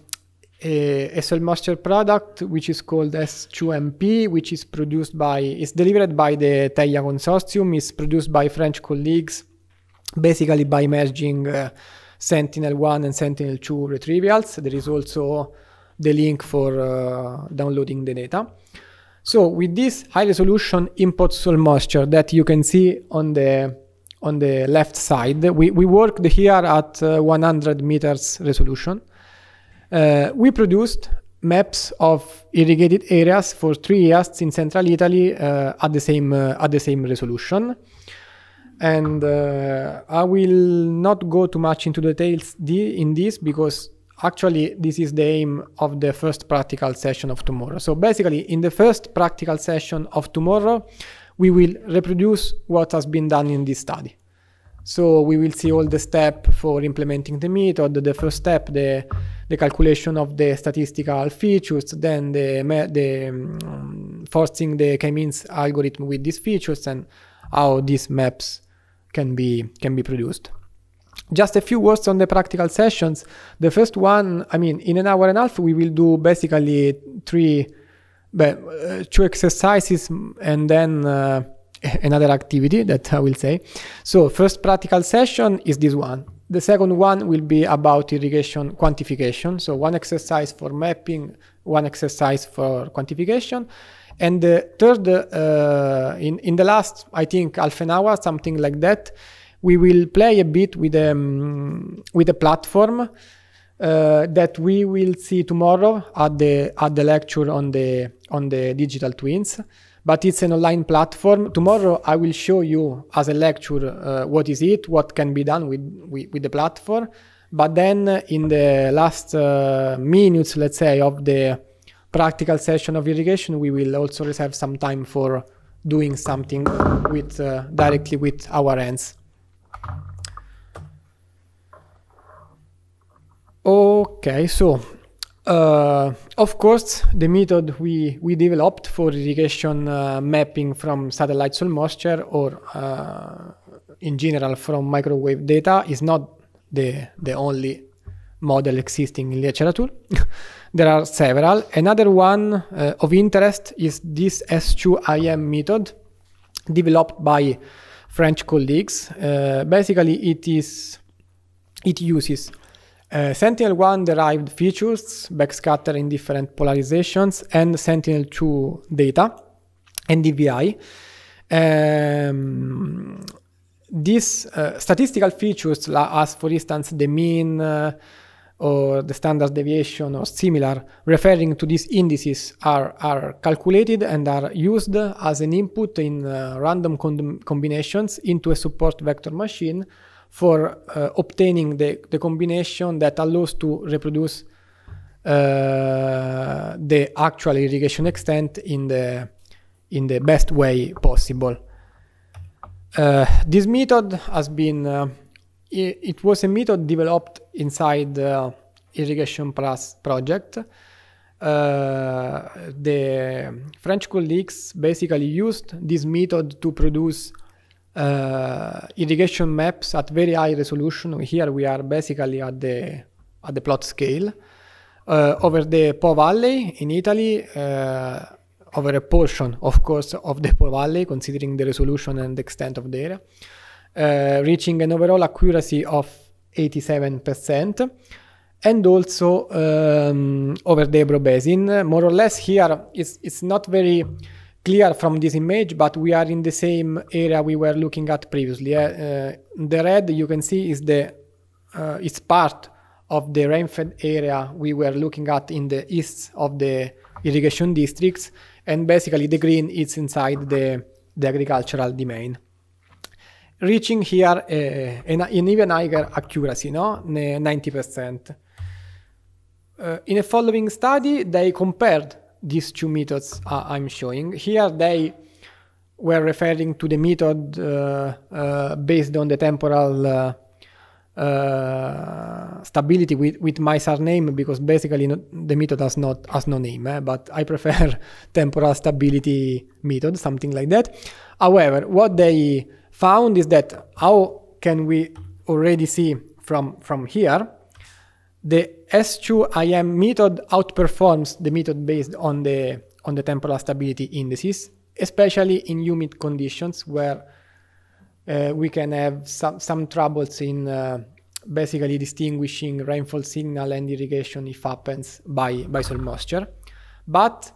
S1: a, a soil moisture product which is called S2MP, which is produced by, is delivered by the TAIA consortium, is produced by French colleagues, basically by merging uh, Sentinel-1 and Sentinel-2 retrievals. There is also the link for uh, downloading the data. So with this high resolution input soil moisture that you can see on the on the left side, we, we worked here at uh, 100 meters resolution. Uh, we produced maps of irrigated areas for three years in central Italy uh, at the same uh, at the same resolution and uh, I will not go too much into details in this because actually this is the aim of the first practical session of tomorrow. So basically in the first practical session of tomorrow, we will reproduce what has been done in this study. So we will see all the step for implementing the method, the first step, the, the calculation of the statistical features, then the, the um, forcing the k-means algorithm with these features and how this maps can be can be produced just a few words on the practical sessions the first one i mean in an hour and a half we will do basically three but uh, two exercises and then uh, another activity that i will say so first practical session is this one the second one will be about irrigation quantification so one exercise for mapping one exercise for quantification and the third, uh, in, in the last, I think, half an hour, something like that, we will play a bit with a, um, with a platform uh, that we will see tomorrow at the, at the lecture on the, on the digital twins. But it's an online platform. Tomorrow I will show you as a lecture uh, what is it, what can be done with, with, with the platform. But then uh, in the last uh, minutes, let's say, of the practical session of irrigation, we will also reserve some time for doing something with uh, directly with our hands. Okay, so uh, of course the method we, we developed for irrigation uh, mapping from satellite soil moisture or uh, in general from microwave data is not the, the only model existing in literature. (laughs) There are several. Another one uh, of interest is this S2IM method developed by French colleagues. Uh, basically, it is it uses uh, Sentinel-1 derived features, backscatter in different polarizations, and Sentinel-2 data and DVI. Um, these uh, statistical features, as for instance the mean, uh, or the standard deviation or similar referring to these indices are, are calculated and are used as an input in uh, random com combinations into a support vector machine for uh, obtaining the, the combination that allows to reproduce uh, the actual irrigation extent in the, in the best way possible. Uh, this method has been uh, it, was a method developed inside the irrigation project. Uh, the French colleagues basically used this method to produce uh, irrigation maps at very high resolution. Here we are basically at the at the plot scale uh, over the Po Valley in Italy. Uh, over a portion, of course, of the Po Valley, considering the resolution and extent of the area uh, reaching an overall accuracy of 87% and also um, over the Ebro Basin. More or less here, it's, it's not very clear from this image, but we are in the same area we were looking at previously. Eh? Uh, the red you can see is the uh, it's part of the rainfed area we were looking at in the east of the irrigation districts, and basically the green is inside the, the agricultural domain reaching here an, eh, an even higher accuracy, no? 90%. Uh, eh, in a following study, they compared these two methods uh, I'm showing. Here they were referring to the method uh, uh based on the temporal uh, uh, stability with, with my surname because basically the method has not has no name, eh? but I (laughs) prefer temporal stability method, something like that. However, what they found is that how can we already see from, from here, the S2IM method outperforms the method based on the, on the temporal stability indices, especially in humid conditions where uh, we can have some, some troubles in uh, basically distinguishing rainfall signal and irrigation if happens by, by soil moisture. But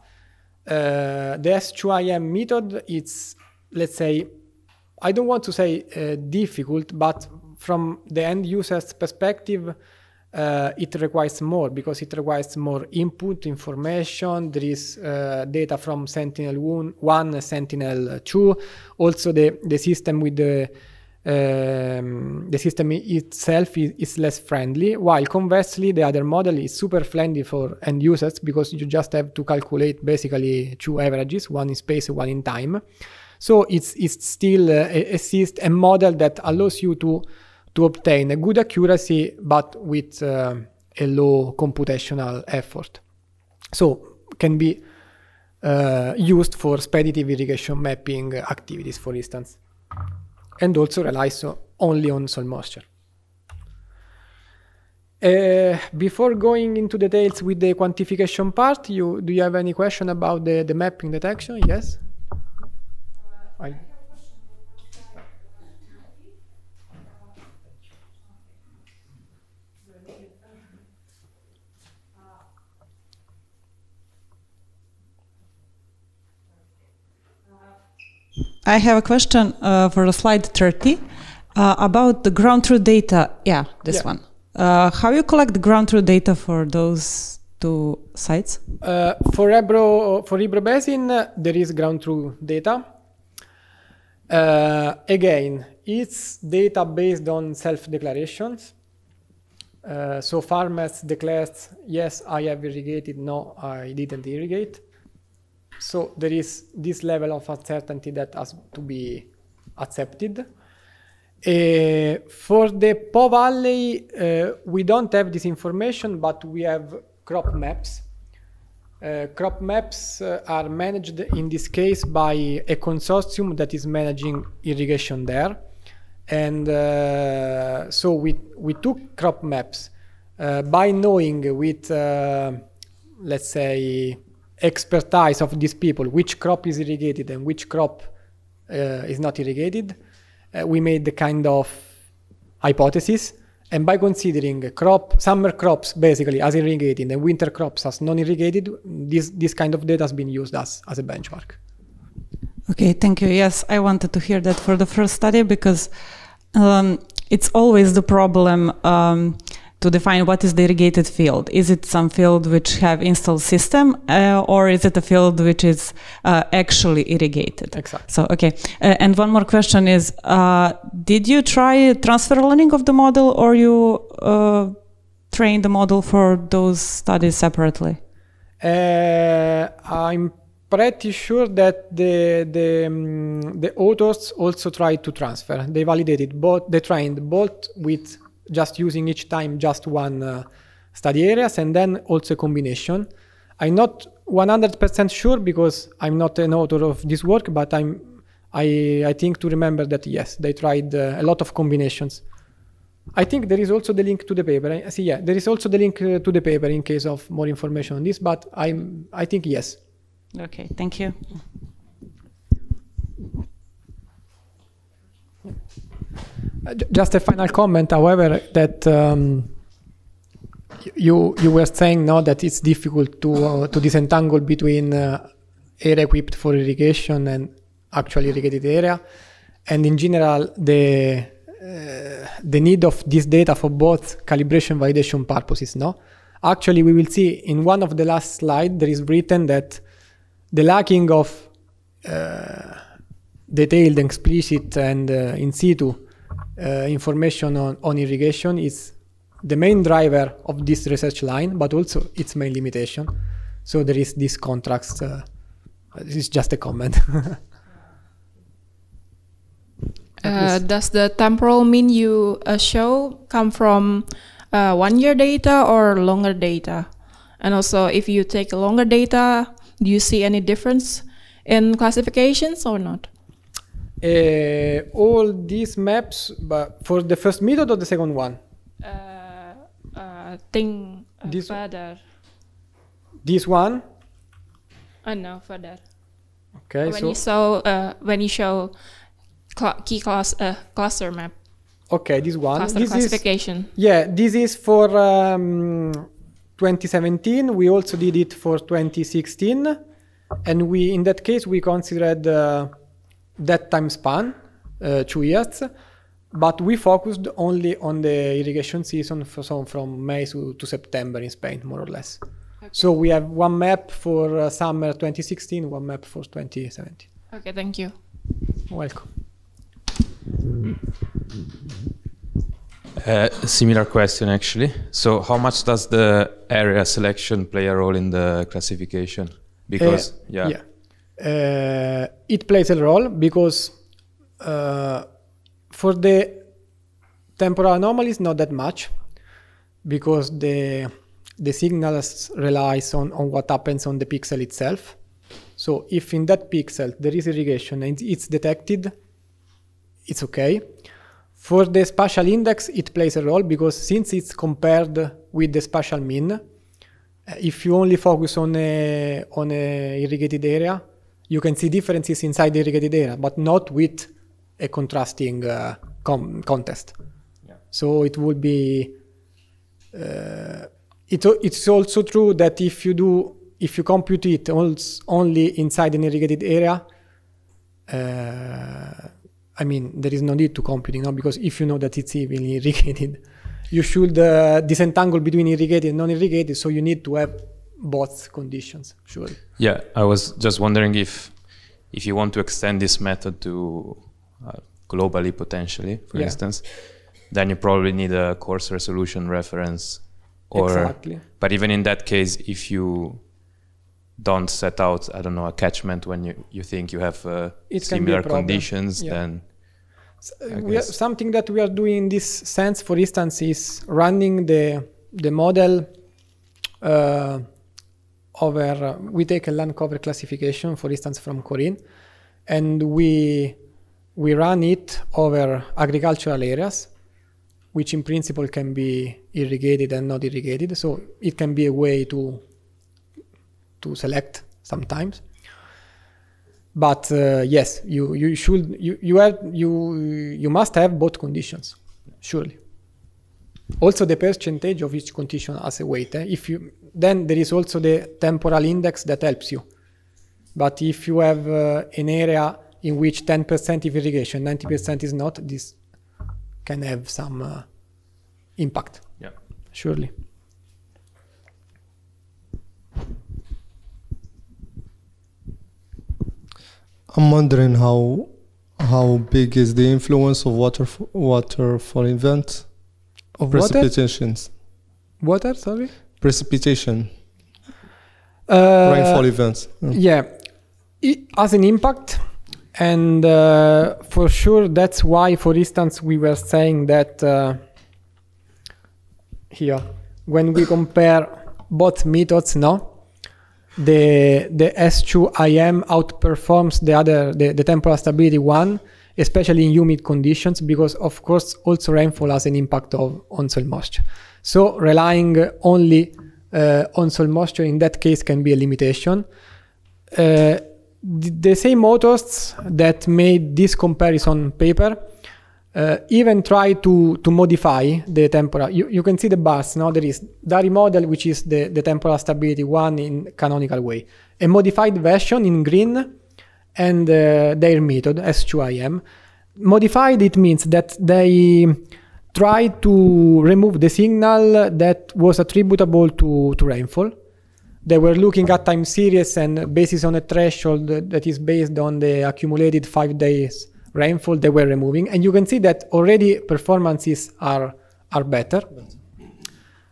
S1: uh, the S2IM method, it's, let's say, I don't want to say uh, difficult, but from the end user's perspective, uh, it requires more because it requires more input information. There is uh, data from Sentinel one, one, Sentinel two. Also, the the system with the um, the system itself is, is, less friendly, while conversely, the other model is super friendly for end users because you just have to calculate basically two averages, one in space, one in time. So it's, it's still uh, exists a model that allows you to, to obtain a good accuracy, but with uh, a low computational effort. So can be uh, used for speditive irrigation mapping activities, for instance, and also relies only on soil moisture. Uh, before going into details with the quantification part, you, do you have any question about the, the mapping detection? Yes? I
S2: I have a question uh, for slide 30 uh, about the ground truth data. Yeah, this yeah. one. Uh, how you collect ground truth data for those two
S1: sites? Uh, for Ebro, for Ebro Basin, uh, there is ground truth data uh, again, it's data based on self-declarations. Uh, so farmers declared, yes, I have irrigated, no, I didn't irrigate. So there is this level of uncertainty that has to be accepted. Uh, for the Po Valley, uh, we don't have this information, but we have crop maps uh, crop maps uh, are managed in this case by a consortium that is managing irrigation there. And uh, so we, we took crop maps uh, by knowing with, uh, let's say, expertise of these people which crop is irrigated and which crop is not irrigated. we made the kind of hypothesis and by considering crop, summer crops basically as irrigated and winter crops as non-irrigated, this, this kind of data has been used as, as a benchmark.
S2: Okay, thank you. Yes, I wanted to hear that for the first study because um, it's always the problem um, to define what is the irrigated field. Is it some field which have installed system, uh, or is it a field which is uh, actually irrigated? Exactly. So okay, uh, and one more question is: uh, Did you try transfer learning of the model, or you uh, train the model for those studies separately?
S1: Uh, I'm pretty sure that the the, um, the authors also tried to transfer. They validated both. They trained both with just using each time just one uh, study areas and then also combination. I'm not 100% sure because I'm not an author of this work, but I'm I, I think to remember that yes, they tried uh, a lot of combinations. I think there is also the link to the paper. I see, yeah, there is also the link uh, to the paper in case of more information on this. But I'm I think yes. Okay, thank you. Just a final comment, however, that um, you you were saying now that it's difficult to uh, to disentangle between uh, area equipped for irrigation and actually irrigated area, and in general the uh, the need of this data for both calibration validation purposes. No, actually we will see in one of the last slide there is written that the lacking of uh, detailed, explicit, and uh, in situ uh, information on, on irrigation is the main driver of this research line, but also its main limitation. So there is this contrast. Uh, it's just a comment. (laughs) uh,
S2: does the temporal mean you uh, show come from uh, one year data or longer data? And also, if you take longer data, do you see any difference in classifications or not?
S1: Uh, all these maps, but for the first method or the second one? Uh,
S2: uh, thing this further. This one? Oh no, further. Okay. When so you show when you show cl key class cluster map.
S1: Okay, this one. Cluster this
S2: classification.
S1: Is, yeah, this is for um, 2017. We also did it for 2016, and we, in that case, we considered uh, that time span, uh, two years, but we focused only on the irrigation season for, so from May to, to, September in Spain, more or less. Okay. So we have one map for uh, summer 2016, one map for 2017. Okay, thank you. Welcome.
S2: Uh, similar question actually. So, how much does the area selection play a role in the classification? Because uh, yeah. yeah
S1: uh, it plays a role because uh, for the temporal anomalies not that much because the the signal relies on, on what happens on the pixel itself. So if in that pixel there is irrigation and it's detected, it's okay. For the spatial index, it plays a role because since it's compared with the spatial mean, uh, if you only focus on a, on a irrigated area, you can see differences inside the irrigated area, but not with a contrasting uh, com- contest. Yeah. So it would be. Uh, it, it's also true that if you do if you compute it only inside an irrigated area, uh, I mean there is no need to compute it you now because if you know that it's evenly irrigated, (laughs) you should uh, disentangle between irrigated and non-irrigated. So you need to have both conditions, surely. Yeah, I was just wondering if if you want to extend this method to uh, globally potentially, for yeah. instance, then you probably need a course resolution reference. Or, exactly. But even in that case, if you don't set out, I don't know, a catchment when you, you think you have uh, similar conditions, yeah. then are, something that we are doing in this sense, for instance, is running the the model uh, over, we take a land cover classification, for instance, from Corinne, and we, we run it over agricultural areas, which in principle can be irrigated and not irrigated. So it can be a way to, to select sometimes but uh, yes you you should you you have you you must have both conditions surely also the percentage of each condition as a weight. Eh? If you then there is also the temporal index that helps you. But if you have uh, an area in which 10% is irrigation, 90% is not, this can have some uh, impact. Yeah, surely.
S2: I'm wondering how how big is the influence of water waterfall events
S1: of precipitations. Water? water, sorry.
S2: Precipitation.
S1: Uh, Rainfall events. Mm. Yeah, it has an impact, and uh, for sure that's why, for instance, we were saying that uh, here when we compare both methods, no, the the S2IM outperforms the other the, the temporal stability one especially in humid conditions, because of course also rainfall has an impact of, on soil moisture. So relying only uh, on soil moisture in that case can be a limitation. Uh, the, the same authors that made this comparison paper uh, even try to, to modify the temporal. You, you can see the bars now. There is DARI model, which is the, the temporal stability one in canonical way. A modified version in green and uh, their method, S2IM. Modified, it means that they try to remove the signal that was attributable to, to rainfall. They were looking at time series and basis on a threshold that is based on the accumulated five days rainfall they were removing. And you can see that already performances are, are better.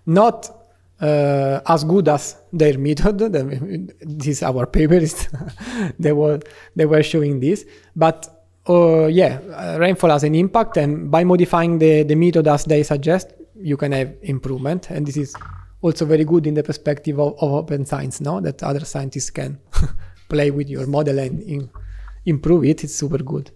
S1: Not uh, as good as their method. (laughs) This our paper is (laughs) they were they were showing this, but uh, yeah, uh, rainfall has an impact, and by modifying the the method as they suggest, you can have improvement, and this is also very good in the perspective of, of open science now that other scientists can (laughs) play with your model and in, improve it. It's super good.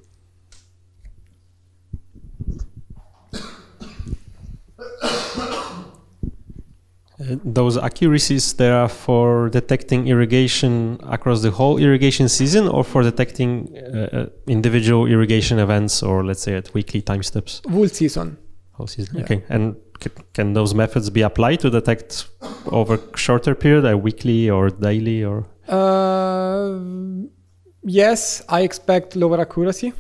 S2: those accuracies there are for detecting irrigation across the whole irrigation season or for detecting uh, uh individual irrigation events or let's say at weekly time steps
S1: whole season whole season yeah. okay
S2: and can those methods be applied to detect over shorter period a weekly or daily or
S1: uh, yes i expect lower accuracy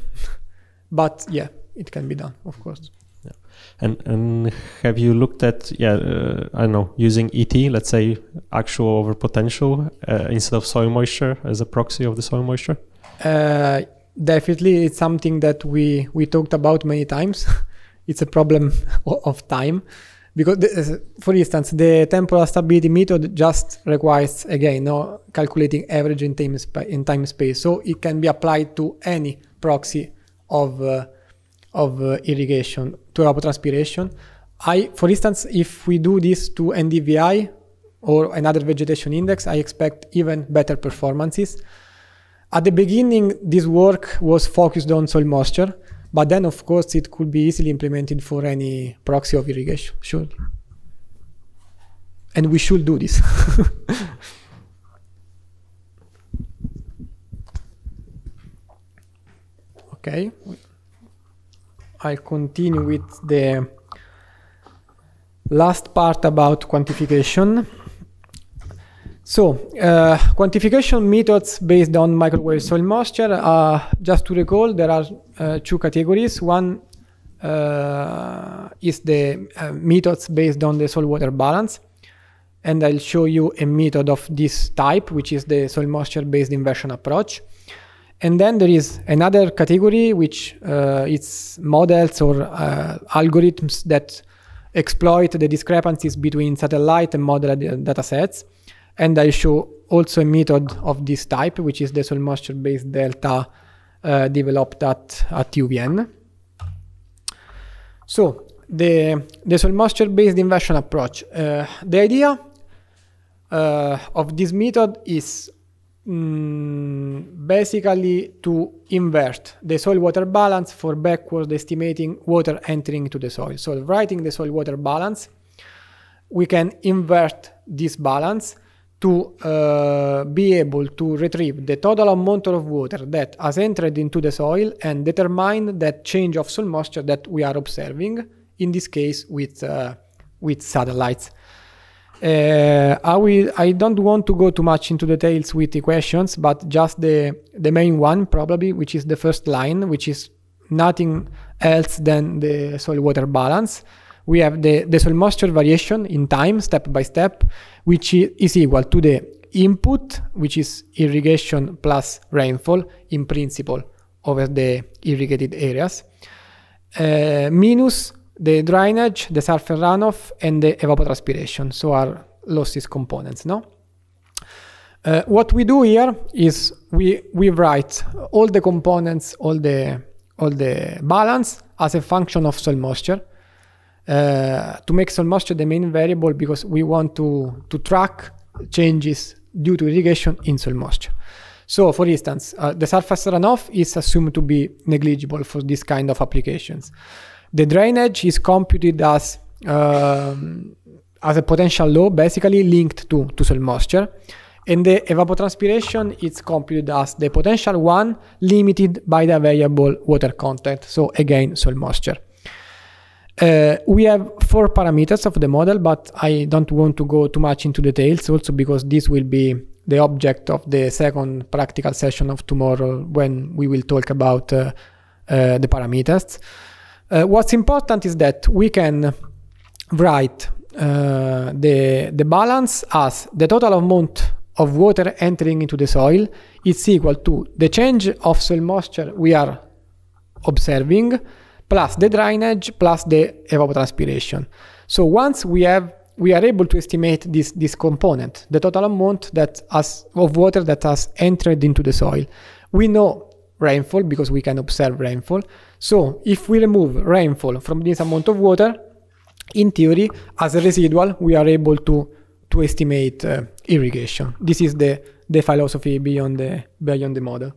S1: (laughs) but yeah it can be done of course and and have you looked at yeah uh, I don't know using ET let's say actual over potential uh, instead of soil moisture as a proxy of the soil moisture? Uh, definitely, it's something that we we talked about many times. (laughs) it's a problem (laughs) of time because uh, for instance the temporal stability method just requires again no calculating average in time, sp- in time space so it can be applied to any proxy of uh, of uh, irrigation to evapotranspiration. I, for instance, if we do this to NDVI or another vegetation index, I expect even better performances. At the beginning, this work was focused on soil moisture, but then, of course, it could be easily implemented for any proxy of irrigation, sure. And we should do this. (laughs) okay. I continue with the last part about quantification. So, uh, quantification methods based on microwave soil moisture. Uh, just to recall, there are uh, two categories. One uh, is the uh, methods based on the soil water balance. And I'll show you a method of this type, which is the soil moisture based inversion approach. And then there is another category which uh, it's models or uh, algorithms that exploit the discrepancies between satellite and model data sets. And I show also a method of this type, which is the soil moisture based delta uh, developed at, at UVN. So the, the soil moisture based inversion approach. Uh, the idea uh, of this method is mm, basically to invert the soil water balance for backward estimating water entering to the soil. So writing the soil water balance, we can invert this balance to uh, be able to retrieve the total amount of water that has entered into the soil and determine that change of soil moisture that we are observing, in this case with, uh, with satellites. Uh, I will. I don't want to go too much into details with the equations, but just the the main one probably, which is the first line, which is nothing else than the soil water balance. We have the, the soil moisture variation in time, step by step, which is equal to the input, which is irrigation plus rainfall in principle over the irrigated areas, uh, minus the drainage, the surface runoff, and the evapotranspiration. So are losses components, no? Uh, what we do here is we we write all the components, all the all the balance as a function of soil moisture. Uh, to make soil moisture the main variable because we want to to track changes due to irrigation in soil moisture. So, for instance, uh, the surface runoff is assumed to be negligible for this kind of applications. The drainage is computed as um, as a potential low, basically linked to, to soil moisture. And the evapotranspiration is computed as the potential one limited by the available water content. So again, soil moisture. Uh, we have four parameters of the model, but I don't want to go too much into details also because this will be the object of the second practical session of tomorrow when we will talk about uh, uh, the parameters. Uh, what's important is that we can write uh, the, the balance as the total amount of water entering into the soil is equal to the change of soil moisture we are observing plus the drainage plus the evapotranspiration. So once we have we are able to estimate this, this component, the total amount that has, of water that has entered into the soil. We know rainfall because we can observe rainfall. So if we remove rainfall from this amount of water, in theory, as a residual, we are able to, to estimate uh, irrigation. This is the, the philosophy beyond the, beyond the model.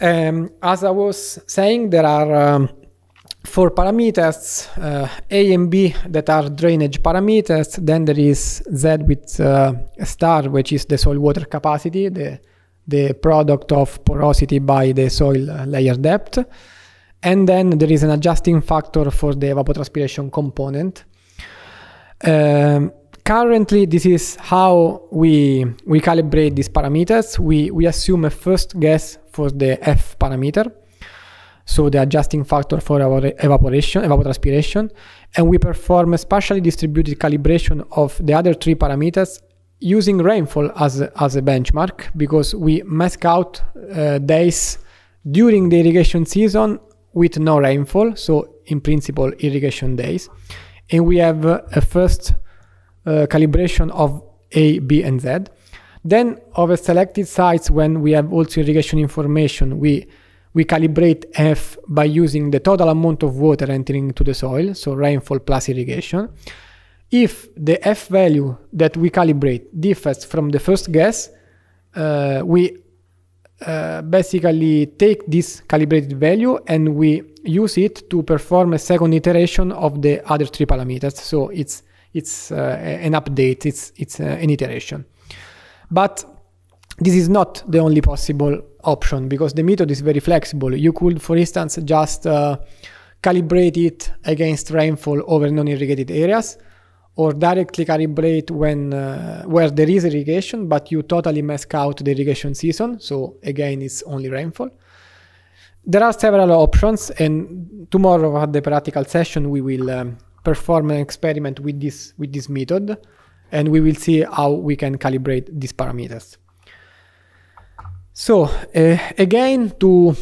S1: Um, as I was saying, there are um, four parameters, uh, A and B that are drainage parameters. Then there is Z with uh, star, which is the soil water capacity, the, the product of porosity by the soil layer depth. And then there is an adjusting factor for the evapotranspiration component. Um, currently, this is how we, we calibrate these parameters. We, we assume a first guess for the F parameter, so the adjusting factor for our evaporation, evapotranspiration, and we perform a spatially distributed calibration of the other three parameters using rainfall as a, as a benchmark because we mask out uh, days during the irrigation season with no rainfall, so in principle irrigation days, and we have uh, a first uh, calibration of A, B, and Z. Then over selected sites when we have also irrigation information, we we calibrate F by using the total amount of water entering into the soil, so rainfall plus irrigation. If the f value that we calibrate differs from the first guess, uh, we uh, basically take this calibrated value and we use it to perform a second iteration of the other three parameters. So it's it's uh, an update, it's it's uh, an iteration. But this is not the only possible option because the method is very flexible. You could, for instance, just uh, calibrate it against rainfall over non-irrigated areas or directly calibrate when uh, where there is irrigation but you totally mask out the irrigation season so again it's only rainfall there are several options and tomorrow at the practical session we will um, perform an experiment with this with this method and we will see how we can calibrate these parameters so uh, again to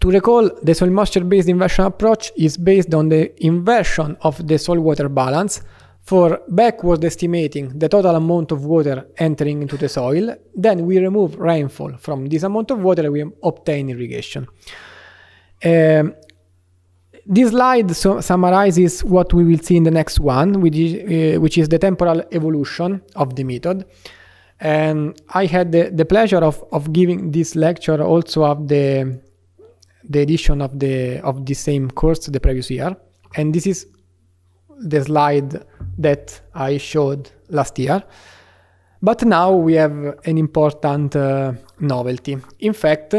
S1: to recall, the soil moisture based inversion approach is based on the inversion of the soil water balance for backward estimating the total amount of water entering into the soil, then we remove rainfall from this amount of water we obtain irrigation. Um, this slide so summarizes what we will see in the next one, which is, uh, which is the temporal evolution of the method. And I had the, the pleasure of, of giving this lecture also of the, the edition of the of the same course the previous year. And this is the slide that I showed last year. But now we have an important uh, novelty. In fact,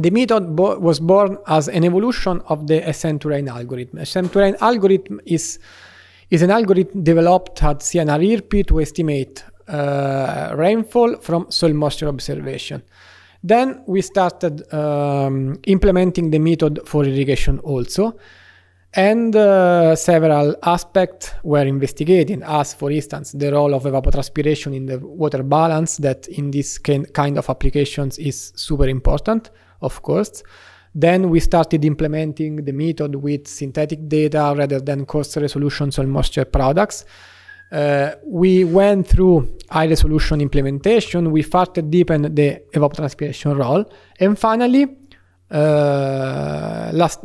S1: the method bo- was born as an evolution of the sn rain algorithm. sn rain algorithm is, is an algorithm developed at Siena to estimate uh, rainfall from soil moisture observation. Then we started um, implementing the method for irrigation also and uh, several aspects were investigated, as for instance the role of evapotranspiration in the water balance, that in this kind of applications is super important, of course. Then we started implementing the method with synthetic data rather than coarse resolutions on moisture products. Uh, we went through high resolution implementation, we further deepened the evapotranspiration role, and finally, uh, last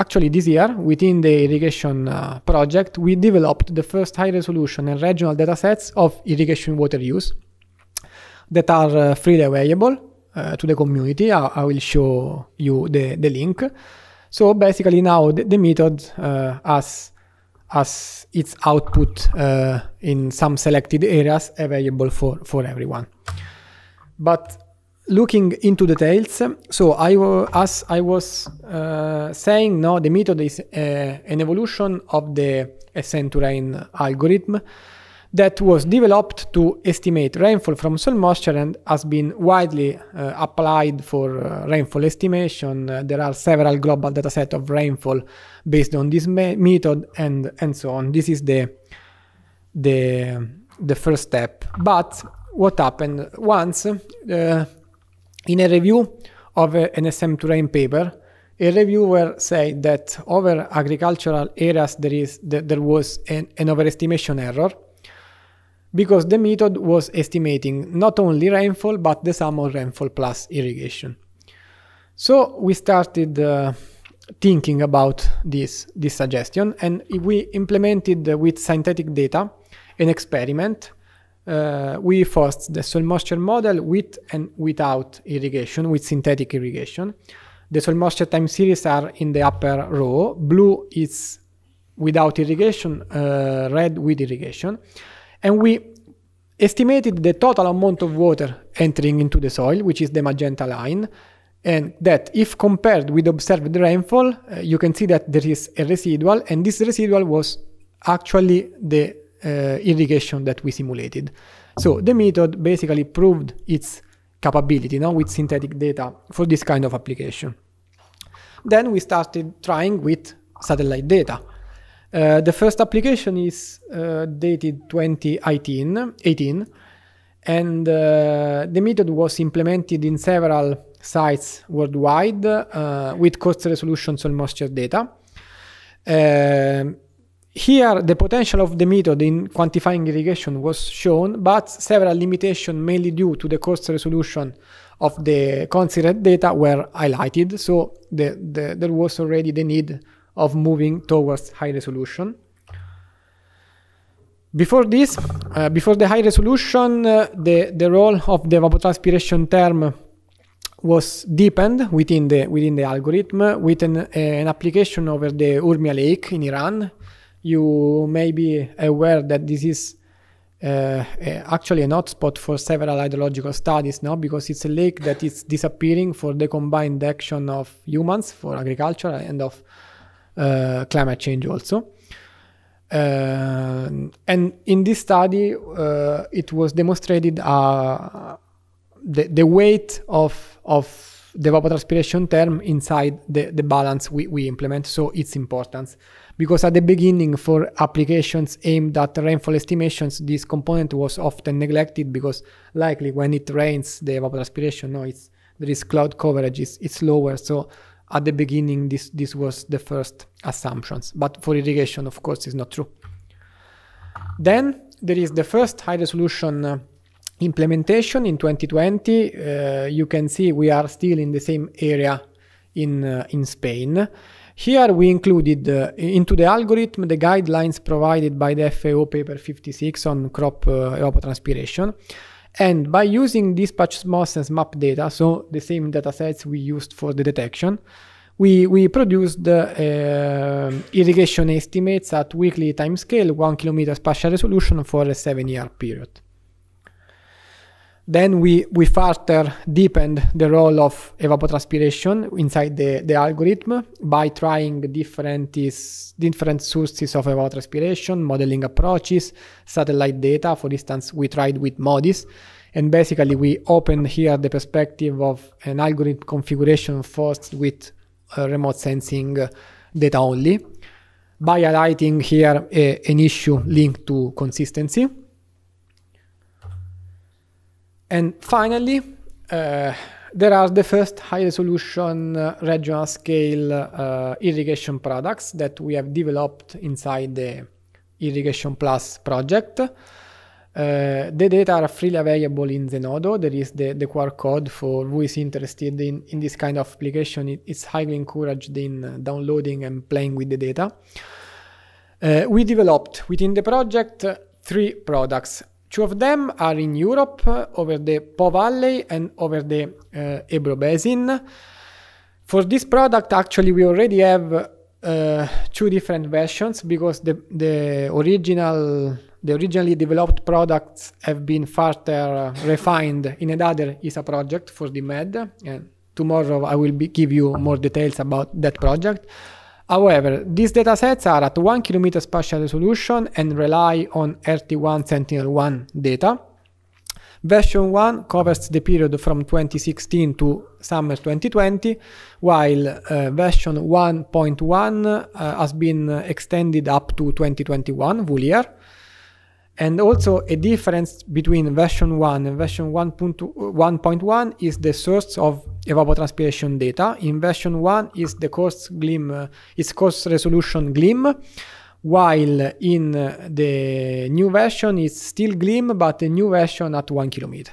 S1: actually this year within the irrigation uh, project we developed the first high resolution and regional datasets of irrigation water use that are uh, freely available uh, to the community I, I, will show you the, the link so basically now the, the method has uh, as its output uh, in some selected areas available for, for everyone but looking into details, so I as I was uh, saying, no, the method is uh, an evolution of the centurion algorithm that was developed to estimate rainfall from soil moisture and has been widely uh, applied for uh, rainfall estimation. Uh, there are several global datasets of rainfall based on this method and, and so on. This is the, the, the first step. But what happened once uh, in a review of a, an SM paper, a reviewer said that over agricultural areas there, is, there was an, an overestimation error because the method was estimating not only rainfall but the sum of rainfall plus irrigation. So we started uh, thinking about this, this suggestion and we implemented uh, with synthetic data an experiment uh, we forced the soil moisture model with and without irrigation, with synthetic irrigation. The soil moisture time series are in the upper row. Blue is without irrigation, uh, red with irrigation. And we estimated the total amount of water entering into the soil, which is the magenta line, and that if compared with observed rainfall, uh, you can see that there is a residual, and this residual was actually the uh, irrigation that we simulated. So the method basically proved its capability now with synthetic data for this kind of application. Then we started trying with satellite data. Uh, the first application is uh, dated 2018, 18, and uh, the method was implemented in several sites worldwide uh, with cost resolutions on moisture data. Um, here, the potential of the method in quantifying irrigation was shown, but several limitations, mainly due to the cost resolution of the considered data, were highlighted. So the, the, there was already the need of moving towards high resolution. Before this, uh, before the high resolution, uh, the, the role of the evapotranspiration term was deepened within the, within the algorithm with an, uh, an application over the Urmia Lake in Iran you may be aware that this is uh, actually an hotspot for several hydrological studies now because it's a lake that is disappearing for the combined action of humans for agriculture and of uh, climate change also. Uh, and in this study, uh, it was demonstrated uh, the, the weight of, of the evapotranspiration term inside the, the balance we, we implement, so its importance because at the beginning for applications aimed at rainfall estimations this component was often neglected because likely when it rains the evapotranspiration noise, there is cloud coverage is it's lower so at the beginning this this was the first assumptions but for irrigation of course it's not true then there is the first high resolution uh, implementation in 2020 uh, you can see we are still in the same area in uh, in Spain here we included uh, into the algorithm the guidelines provided by the FAO paper 56 on crop uh, evapotranspiration. And by using dispatch and map data, so the same datasets we used for the detection, we, we produced uh, um, irrigation estimates at weekly time scale, 1 kilometer spatial resolution for a 7 year period. Then we, we further deepened the role of evapotranspiration inside the, the algorithm by trying different, is, different sources of evapotranspiration, modeling approaches, satellite data. For instance, we tried with MODIS. And basically, we open here the perspective of an algorithm configuration first with uh, remote sensing data only by highlighting here a, an issue linked to consistency. And finally, uh, there are the first high resolution uh, regional scale uh, irrigation products that we have developed inside the Irrigation Plus project. Uh, the data are freely available in Zenodo. There is the, the QR code for who is interested in, in this kind of application. It, it's highly encouraged in uh, downloading and playing with the data. Uh, we developed within the project three products Two of them are in Europe, over the Po Valley and over the eh, Ebro Basin. For this product, actually, we already have uh, two different versions because the, the original the originally developed products have been further eh, refined in another ISA project for the med and tomorrow I will be, give you more details about that project However, these datasets are at 1 km spatial resolution and rely on RT1 Sentinel-1 data. Version 1 covers the period from 2016 to summer 2020, while uh, version 1.1 uh, has been uh, extended up to 2021, full year. And also a difference between version 1 and version 1.1 is the source of evapotranspiration data. In version 1 is the coarse GLIM, uh, is coarse resolution GLIM, while in the new version it's still GLIM, but the new version at 1 kilometer.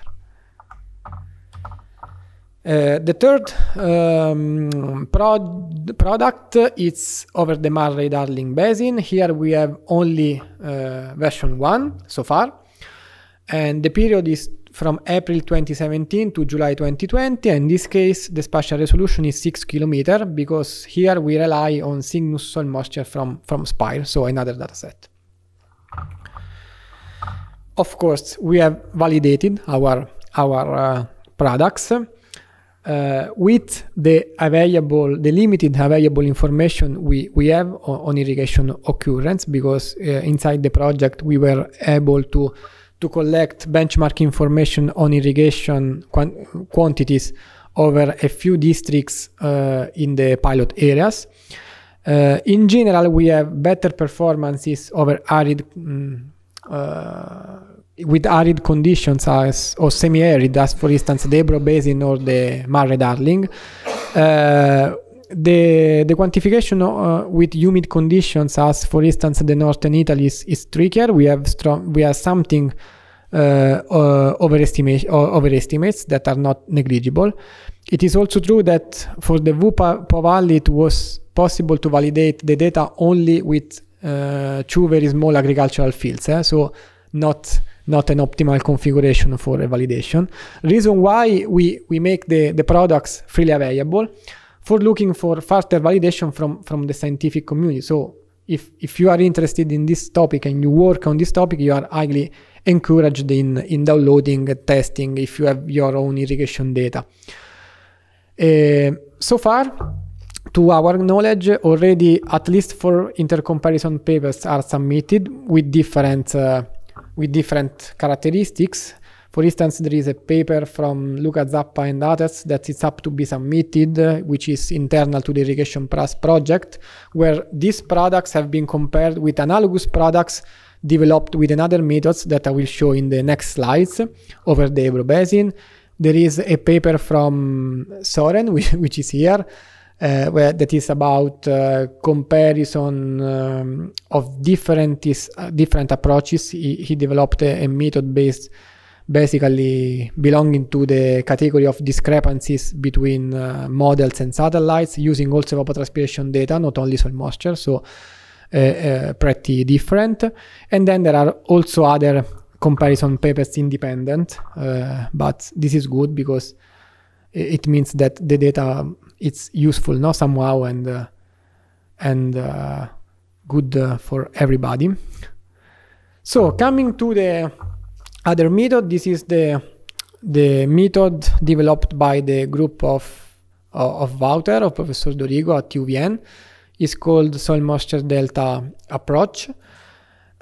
S1: Uh, the third um, prod product is over the Murray Darling Basin. Here we have only uh, version 1 so far, and the period is from April 2017 to July 2020. And in this case, the spatial resolution is 6 kilometer because here we rely on Cygnus soil moisture from, from Spire, so another dataset. Of course, we have validated our, our uh, products uh, with the available, the limited available information we, we have on, on irrigation occurrence, because uh, inside the project we were able to to collect benchmark information on irrigation qu- quantities over a few districts uh, in the pilot areas. Uh, in general, we have better performances over arid um, with arid conditions as, or semi-arid, as for instance the Ebro Basin or the Mare-Darling. Uh, the, the quantification uh, with humid conditions, as for instance the northern Italy, is, is trickier. We have strong, we have something uh, uh, uh, overestimates that are not negligible. It is also true that for the Vupa Valley, it was possible to validate the data only with uh, two very small agricultural fields. Eh? So not not an optimal configuration for a validation. Reason why we, we make the, the products freely available for looking for further validation from, from the scientific community. So if, if you are interested in this topic and you work on this topic, you are highly encouraged in, in downloading, testing, if you have your own irrigation data. Uh, so far, to our knowledge, already at least four intercomparison papers are submitted with different uh, with different characteristics. For instance, there is a paper from Luca Zappa and others that is up to be submitted, which is internal to the Irrigation Plus project, where these products have been compared with analogous products developed with another methods that I will show in the next slides over the Ebro Basin. There is a paper from Soren, which, (laughs) which is here, uh, where that is about uh, comparison um, of different is, uh, different approaches. He, he developed a, a, method based, basically belonging to the category of discrepancies between uh, models and satellites, using also evapotranspiration data, not only soil moisture. So. Uh, uh, pretty different, and then there are also other comparison papers independent, but this is good because it means that the data it's useful no somehow and uh, and uh, good uh, for everybody so mm-hmm. coming to the other method this is the the method developed by the group of uh, of Wouter of Professor Dorigo at UVN is called soil moisture delta approach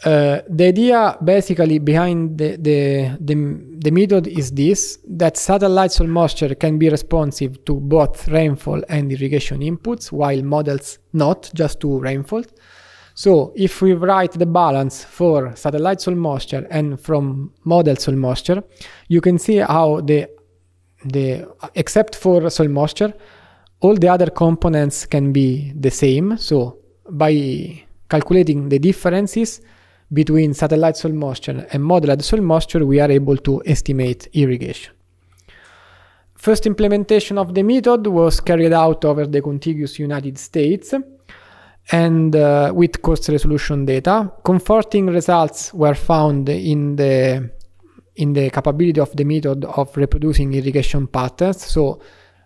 S1: uh, the idea basically behind the, the, the, the, method is this that satellite soil moisture can be responsive to both rainfall and irrigation inputs, while models not, just to rainfall. So, if we write the balance for satellite soil moisture and from model soil moisture, you can see how the, the except for soil moisture, all the other components can be the same. So, by calculating the differences, between satellite soil moisture and modeled soil moisture, we are able to estimate irrigation. First implementation of the method was carried out over the contiguous United States and uh, with coarse resolution data. Comforting results were found in the in the capability of the method of reproducing irrigation patterns. So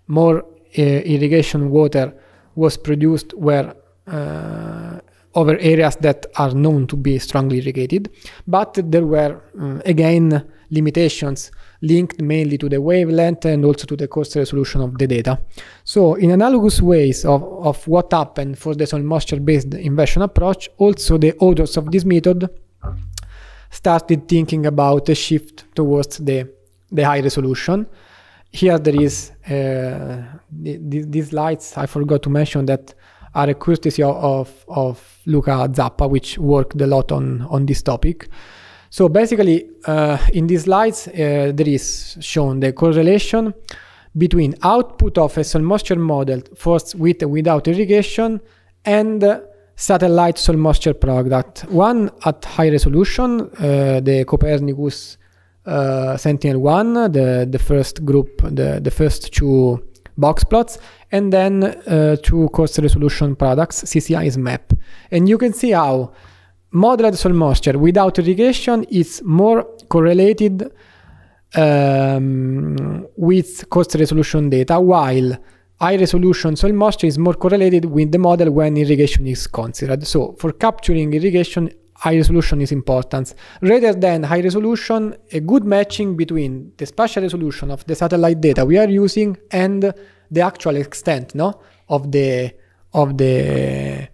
S1: more uh, irrigation water was produced where uh, over areas that are known to be strongly irrigated. But there were, um, again, limitations linked mainly to the wavelength and also to the coarse resolution of the data. So in analogous ways of, of what happened for the soil moisture-based inversion approach, also the authors of this method started thinking about a shift towards the, the high resolution. Here there is, uh, the, the, these slides, I forgot to mention that are a courtesy of, of Luca Zappa, which worked a lot on, on this topic. So basically, uh, in these slides, uh, there is shown the correlation between output of a soil moisture model first with and without irrigation and satellite soil moisture product. One at high resolution, uh, the Copernicus uh, Sentinel-1, the, the first group, the, the first two box plots, and then uh, two coarse resolution products, CCI is map. And you can see how moderate soil moisture without irrigation is more correlated um, with coarse resolution data, while high resolution soil moisture is more correlated with the model when irrigation is considered. So for capturing irrigation, high resolution is important. Rather than high resolution, a good matching between the spatial resolution of the satellite data we are using and the actual extent no, of the of the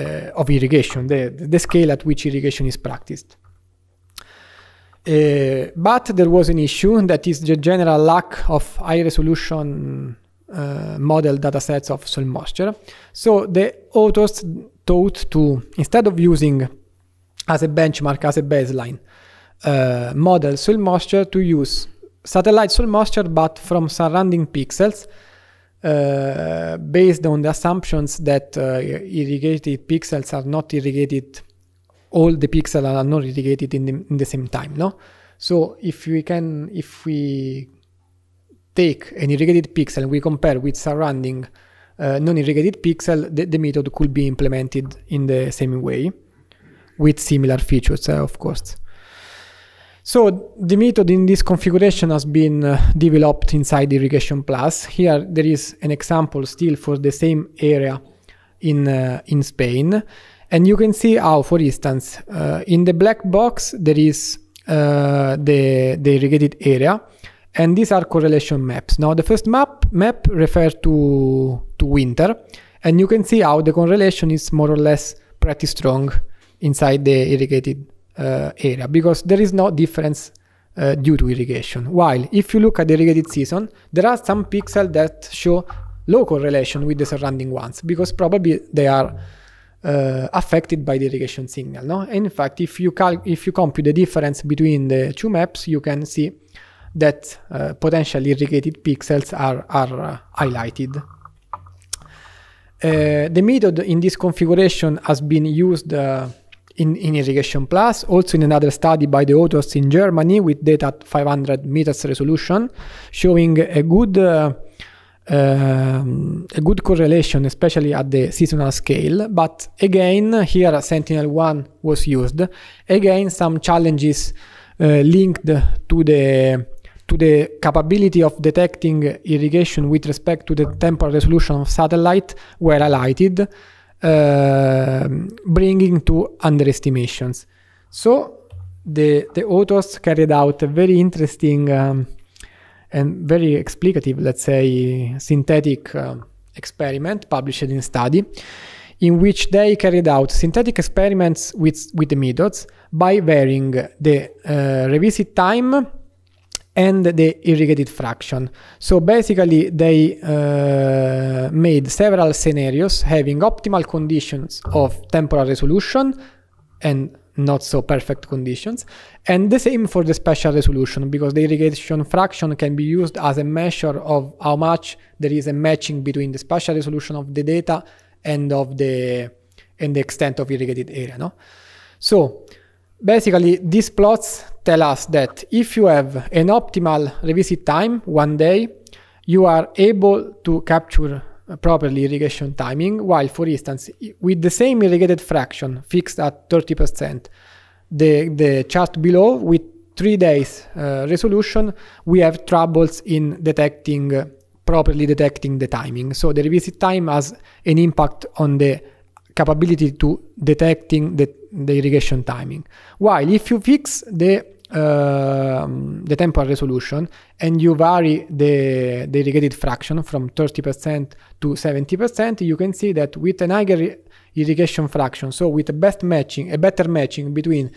S1: uh, of irrigation, the, the scale at which irrigation is practiced. Uh, but there was an issue that is the general lack of high resolution uh, model datasets of soil moisture. So the authors to, instead of using as a benchmark, as a baseline, uh, model soil moisture to use satellite soil moisture but from surrounding pixels uh, based on the assumptions that uh, irrigated pixels are not irrigated, all the pixels are not irrigated in the, in the same time, no? So if we can, if we take an irrigated pixel we compare with surrounding uh, eh, non-irrigated pixel, the, the, method could be implemented in the same way with similar features, uh, of course. So the method in this configuration has been uh, developed inside Irrigation Plus. Here there is an example still for the same area in, in Spain. And you can see how, for instance, in the black box there is the, the irrigated area and these are correlation maps. Now the first map map refers to to winter, and you can see how the correlation is more or less pretty strong inside the irrigated uh, area because there is no difference uh, due to irrigation. While if you look at the irrigated season, there are some pixels that show low correlation with the surrounding ones because probably they are uh, affected by the irrigation signal. No, and in fact, if you cal if you compute the difference between the two maps, you can see that uh, potentially irrigated pixels are, are uh, highlighted. Uh, the method in this configuration has been used uh, in, in Irrigation Plus, also in another study by the authors in Germany with data at 500 meters resolution, showing a good, uh, um, a good correlation, especially at the seasonal scale. But again, here Sentinel-1 was used. Again, some challenges uh, linked to the to the capability of detecting irrigation with respect to the temporal resolution of satellite were highlighted, uh, bringing to underestimations. So the, the authors carried out a very interesting um, and very explicative, let's say, synthetic uh, experiment published in study in which they carried out synthetic experiments with, with the methods by varying the uh, revisit time and the irrigated fraction. So basically they uh, made several scenarios having optimal conditions of temporal resolution and not so perfect conditions and the same for the spatial resolution because the irrigation fraction can be used as a measure of how much there is a matching between the spatial resolution of the data and of the and the extent of irrigated area no so basically these plots tell us that if you have an optimal revisit time one day you are able to capture properly irrigation timing while for instance with the same irrigated fraction fixed at 30% the, the chart below with three days uh, resolution we have troubles in detecting uh, properly detecting the timing so the revisit time has an impact on the capability to detecting the, the irrigation timing. While if you fix the uh, the temporal resolution and you vary the, the irrigated fraction from 30% to 70%, you can see that with an higher irrigation fraction, so with a best matching, a better matching between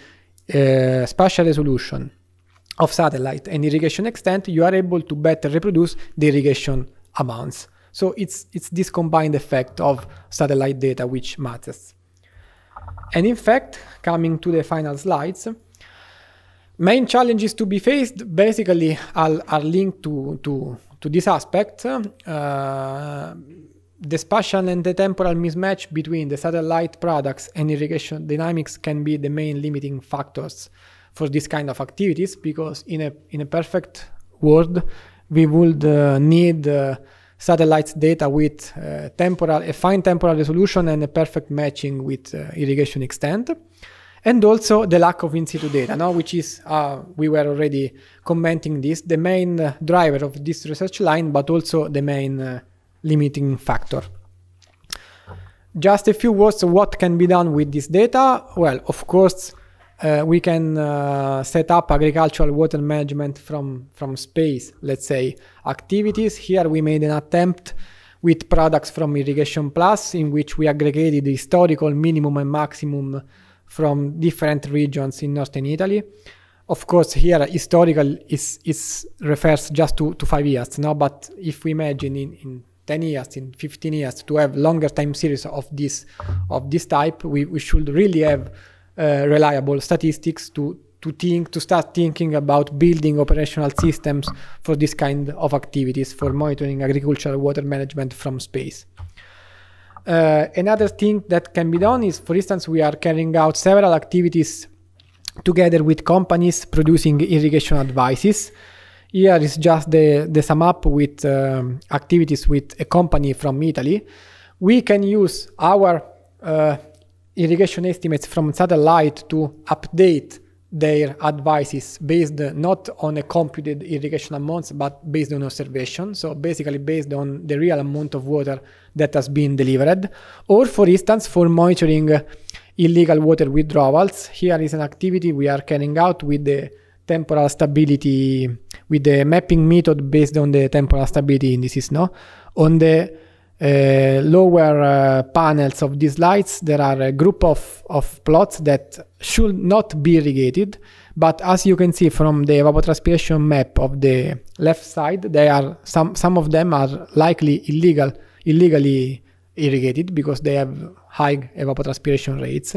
S1: uh, spatial resolution of satellite and irrigation extent, you are able to better reproduce the irrigation amounts. So it's, it's this combined effect of satellite data which matters. And in fact, coming to the final slides, main challenges to be faced basically are, are linked to, to, to this aspect. Uh, the spatial and the temporal mismatch between the satellite products and irrigation dynamics can be the main limiting factors for this kind of activities because in a, in a perfect world, we would uh, need uh, satellite data with uh, temporal, a fine temporal resolution and a perfect matching with uh, irrigation extent. And also the lack of in-situ data, no? which is, uh, we were already commenting this, the main uh, driver of this research line, but also the main uh, limiting factor. Just a few words what can be done with this data. Well, of course, uh, we can uh, set up agricultural water management from, from space, let's say, activities. Here we made an attempt with products from Irrigation Plus, in which we aggregated the historical minimum and maximum from different regions in northern Italy. Of course, here historical is, is refers just to, to five years now, but if we imagine in, in 10 years in 15 years to have longer time series of this of this type we, we should really have uh, reliable statistics to to think to start thinking about building operational systems for this kind of activities for monitoring agricultural water management from space. Uh, another thing that can be done is, for instance, we are carrying out several activities together with companies producing irrigation advices. Here is just the, the sum up with um, activities with a company from Italy. We can use our uh, irrigation estimates from satellite to update their advices based not on a computed irrigation amounts but based on observation so basically based on the real amount of water that has been delivered or for instance for monitoring illegal water withdrawals here is an activity we are carrying out with the temporal stability with the mapping method based on the temporal stability indices no on the uh, lower uh, panels of these lights, there are a group of, of plots that should not be irrigated. But as you can see from the evapotranspiration map of the left side, they are some, some of them are likely illegal, illegally irrigated because they have high evapotranspiration rates.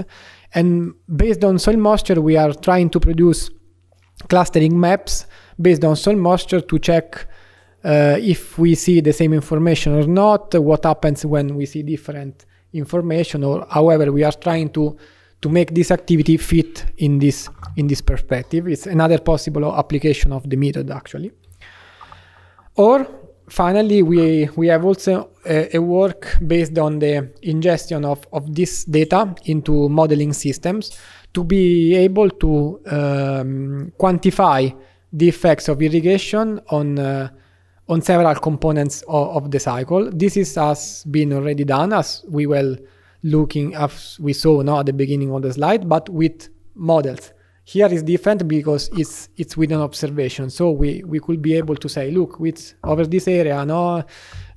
S1: And based on soil moisture, we are trying to produce clustering maps based on soil moisture to check uh, if we see the same information or not, what happens when we see different information, or however, we are trying to to make this activity fit in this in this perspective. It's another possible application of the method actually. Or finally, we we have also a, a work based on the ingestion of of this data into modeling systems to be able to um, quantify the effects of irrigation on uh, on several components of, of the cycle. This is has been already done as we were looking as we saw now at the beginning of the slide, but with models. Here is different because it's it's with an observation. So we, we could be able to say, look, with over this area, no,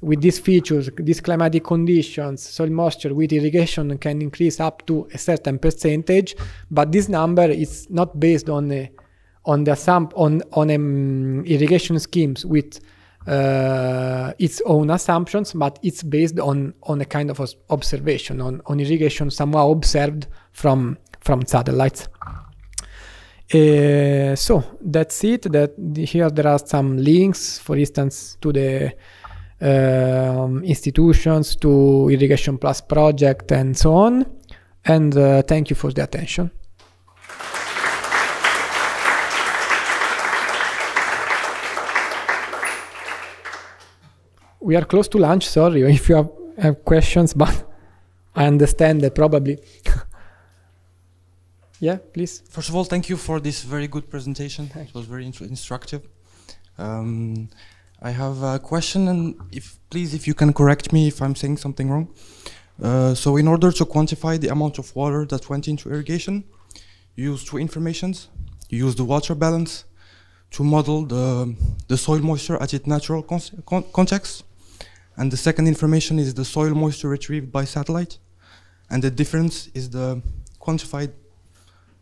S1: with these features, these climatic conditions, soil moisture with irrigation can increase up to a certain percentage, but this number is not based on the on the sum on on um, irrigation schemes with uh, its own assumptions, but it's based on on a kind of observation, on, on irrigation somehow observed from from satellites. Uh, so that's it. That here there are some links, for instance, to the um, institutions, to Irrigation Plus project, and so on. And uh, thank you for the attention. we are close to lunch. Sorry (laughs) if you have, have questions, but I understand that probably.
S2: (laughs) yeah, please. First of all, thank you for this very good presentation. It was very instructive. Um, I have a question, and if please, if you can correct me if I'm saying something wrong. Uh, so, in order to quantify the amount of water that went into irrigation, you use two informations. You use the water balance to model the, the soil moisture at its natural con con context, and the second information is the soil moisture retrieved by satellite. And the difference is the quantified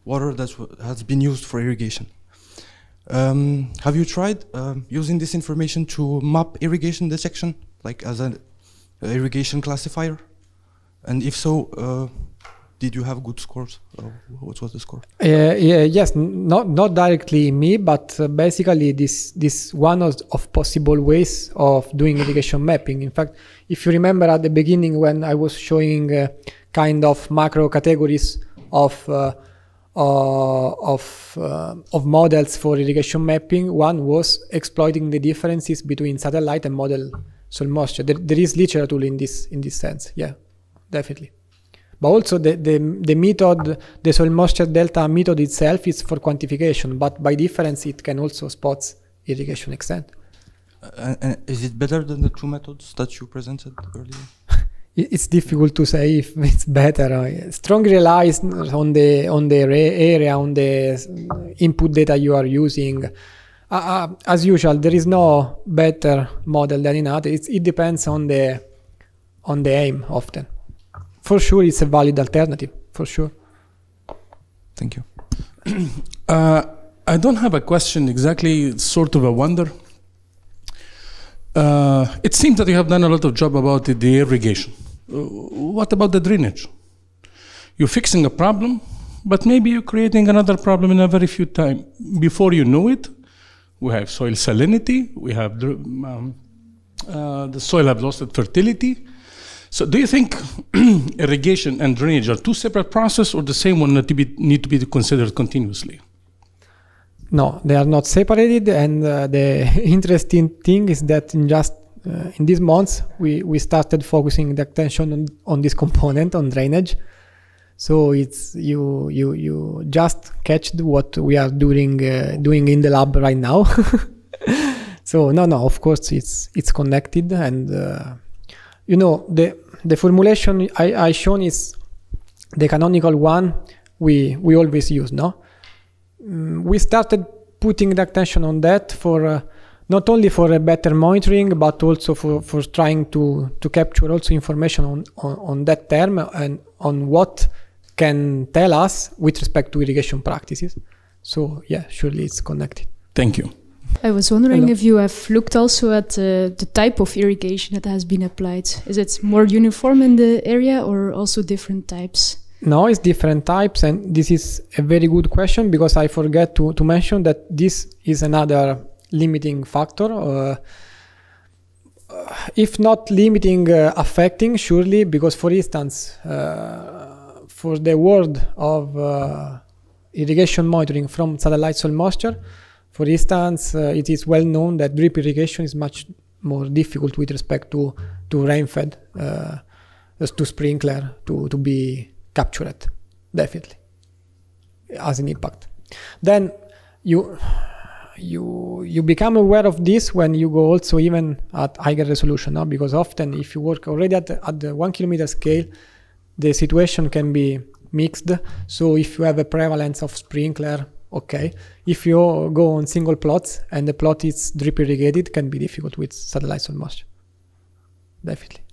S2: water that has been used for irrigation. Um, have you tried um, using this information to map irrigation detection, like as an irrigation classifier? And if so, uh, did you have good scores? what was the score?
S1: Uh, yeah, yes, not not directly me, but uh, basically this this one of, of, possible ways of doing mitigation (sighs) mapping. In fact, if you remember at the beginning when I was showing uh, kind of macro categories of uh, uh, of uh, of models for irrigation mapping, one was exploiting the differences between satellite and model soil moisture. There, there is literature in this in this sense. Yeah, definitely. But also the, the, the method, the soil moisture delta method itself is for quantification, but by difference it can also spot irrigation extent.
S2: Uh, uh, is it better than the two methods that you presented earlier?
S1: (laughs) it's difficult to say if it's better. I strongly relies on the on the area, on the input data you are using. Uh, uh, as usual, there is no better model than in It's, it depends on the on the aim often for sure it's a valid alternative for sure
S2: thank you (clears throat)
S1: uh, i
S2: don't have a question exactly it's sort of a wonder uh, it seems that you have done a lot of job about the irrigation uh, what about the drainage you're fixing a problem but maybe you're creating another problem in a very few time before you know it we have soil salinity we have um, uh, the soil have lost its fertility so do you think (clears throat) irrigation and drainage are two separate processes or the same one that need to be considered continuously?
S1: No, they are not separated. And uh, the (laughs) interesting thing is that in just uh, in these months, we, we started focusing the attention on, on this component, on drainage. So it's you you you just catched what we are doing uh, doing in the lab right now. (laughs) so no no of course it's it's connected and uh, you know the the formulation I, I shown is the canonical one we we always use no mm, we started putting the attention on that for uh, not only for a better monitoring but also for, for trying to to capture also information on, on, on that term and on what can tell us with respect to irrigation practices so yeah surely it's connected thank you
S2: I was wondering Hello. if you have looked also at uh, the type of irrigation that has been applied. Is it more uniform in the area or also different types?
S1: No, it's different types, and this is a very good question because I forget to, to mention that this is another limiting factor. Uh, uh if not limiting, uh, affecting, surely, because for instance, uh, for the world of uh, irrigation monitoring from satellite soil moisture, for instance, uh, it is well known that drip irrigation is much more difficult with respect to to rainfed, uh, to sprinkler, to to be captured, definitely, as an impact. Then you you you become aware of this when you go also even at higher resolution now because often if you work already at the, at the one kilometer scale the situation can be mixed so if you have a prevalence of sprinkler okay if you go on single plots and the plot is drip irrigated can be difficult with satellites on mars definitely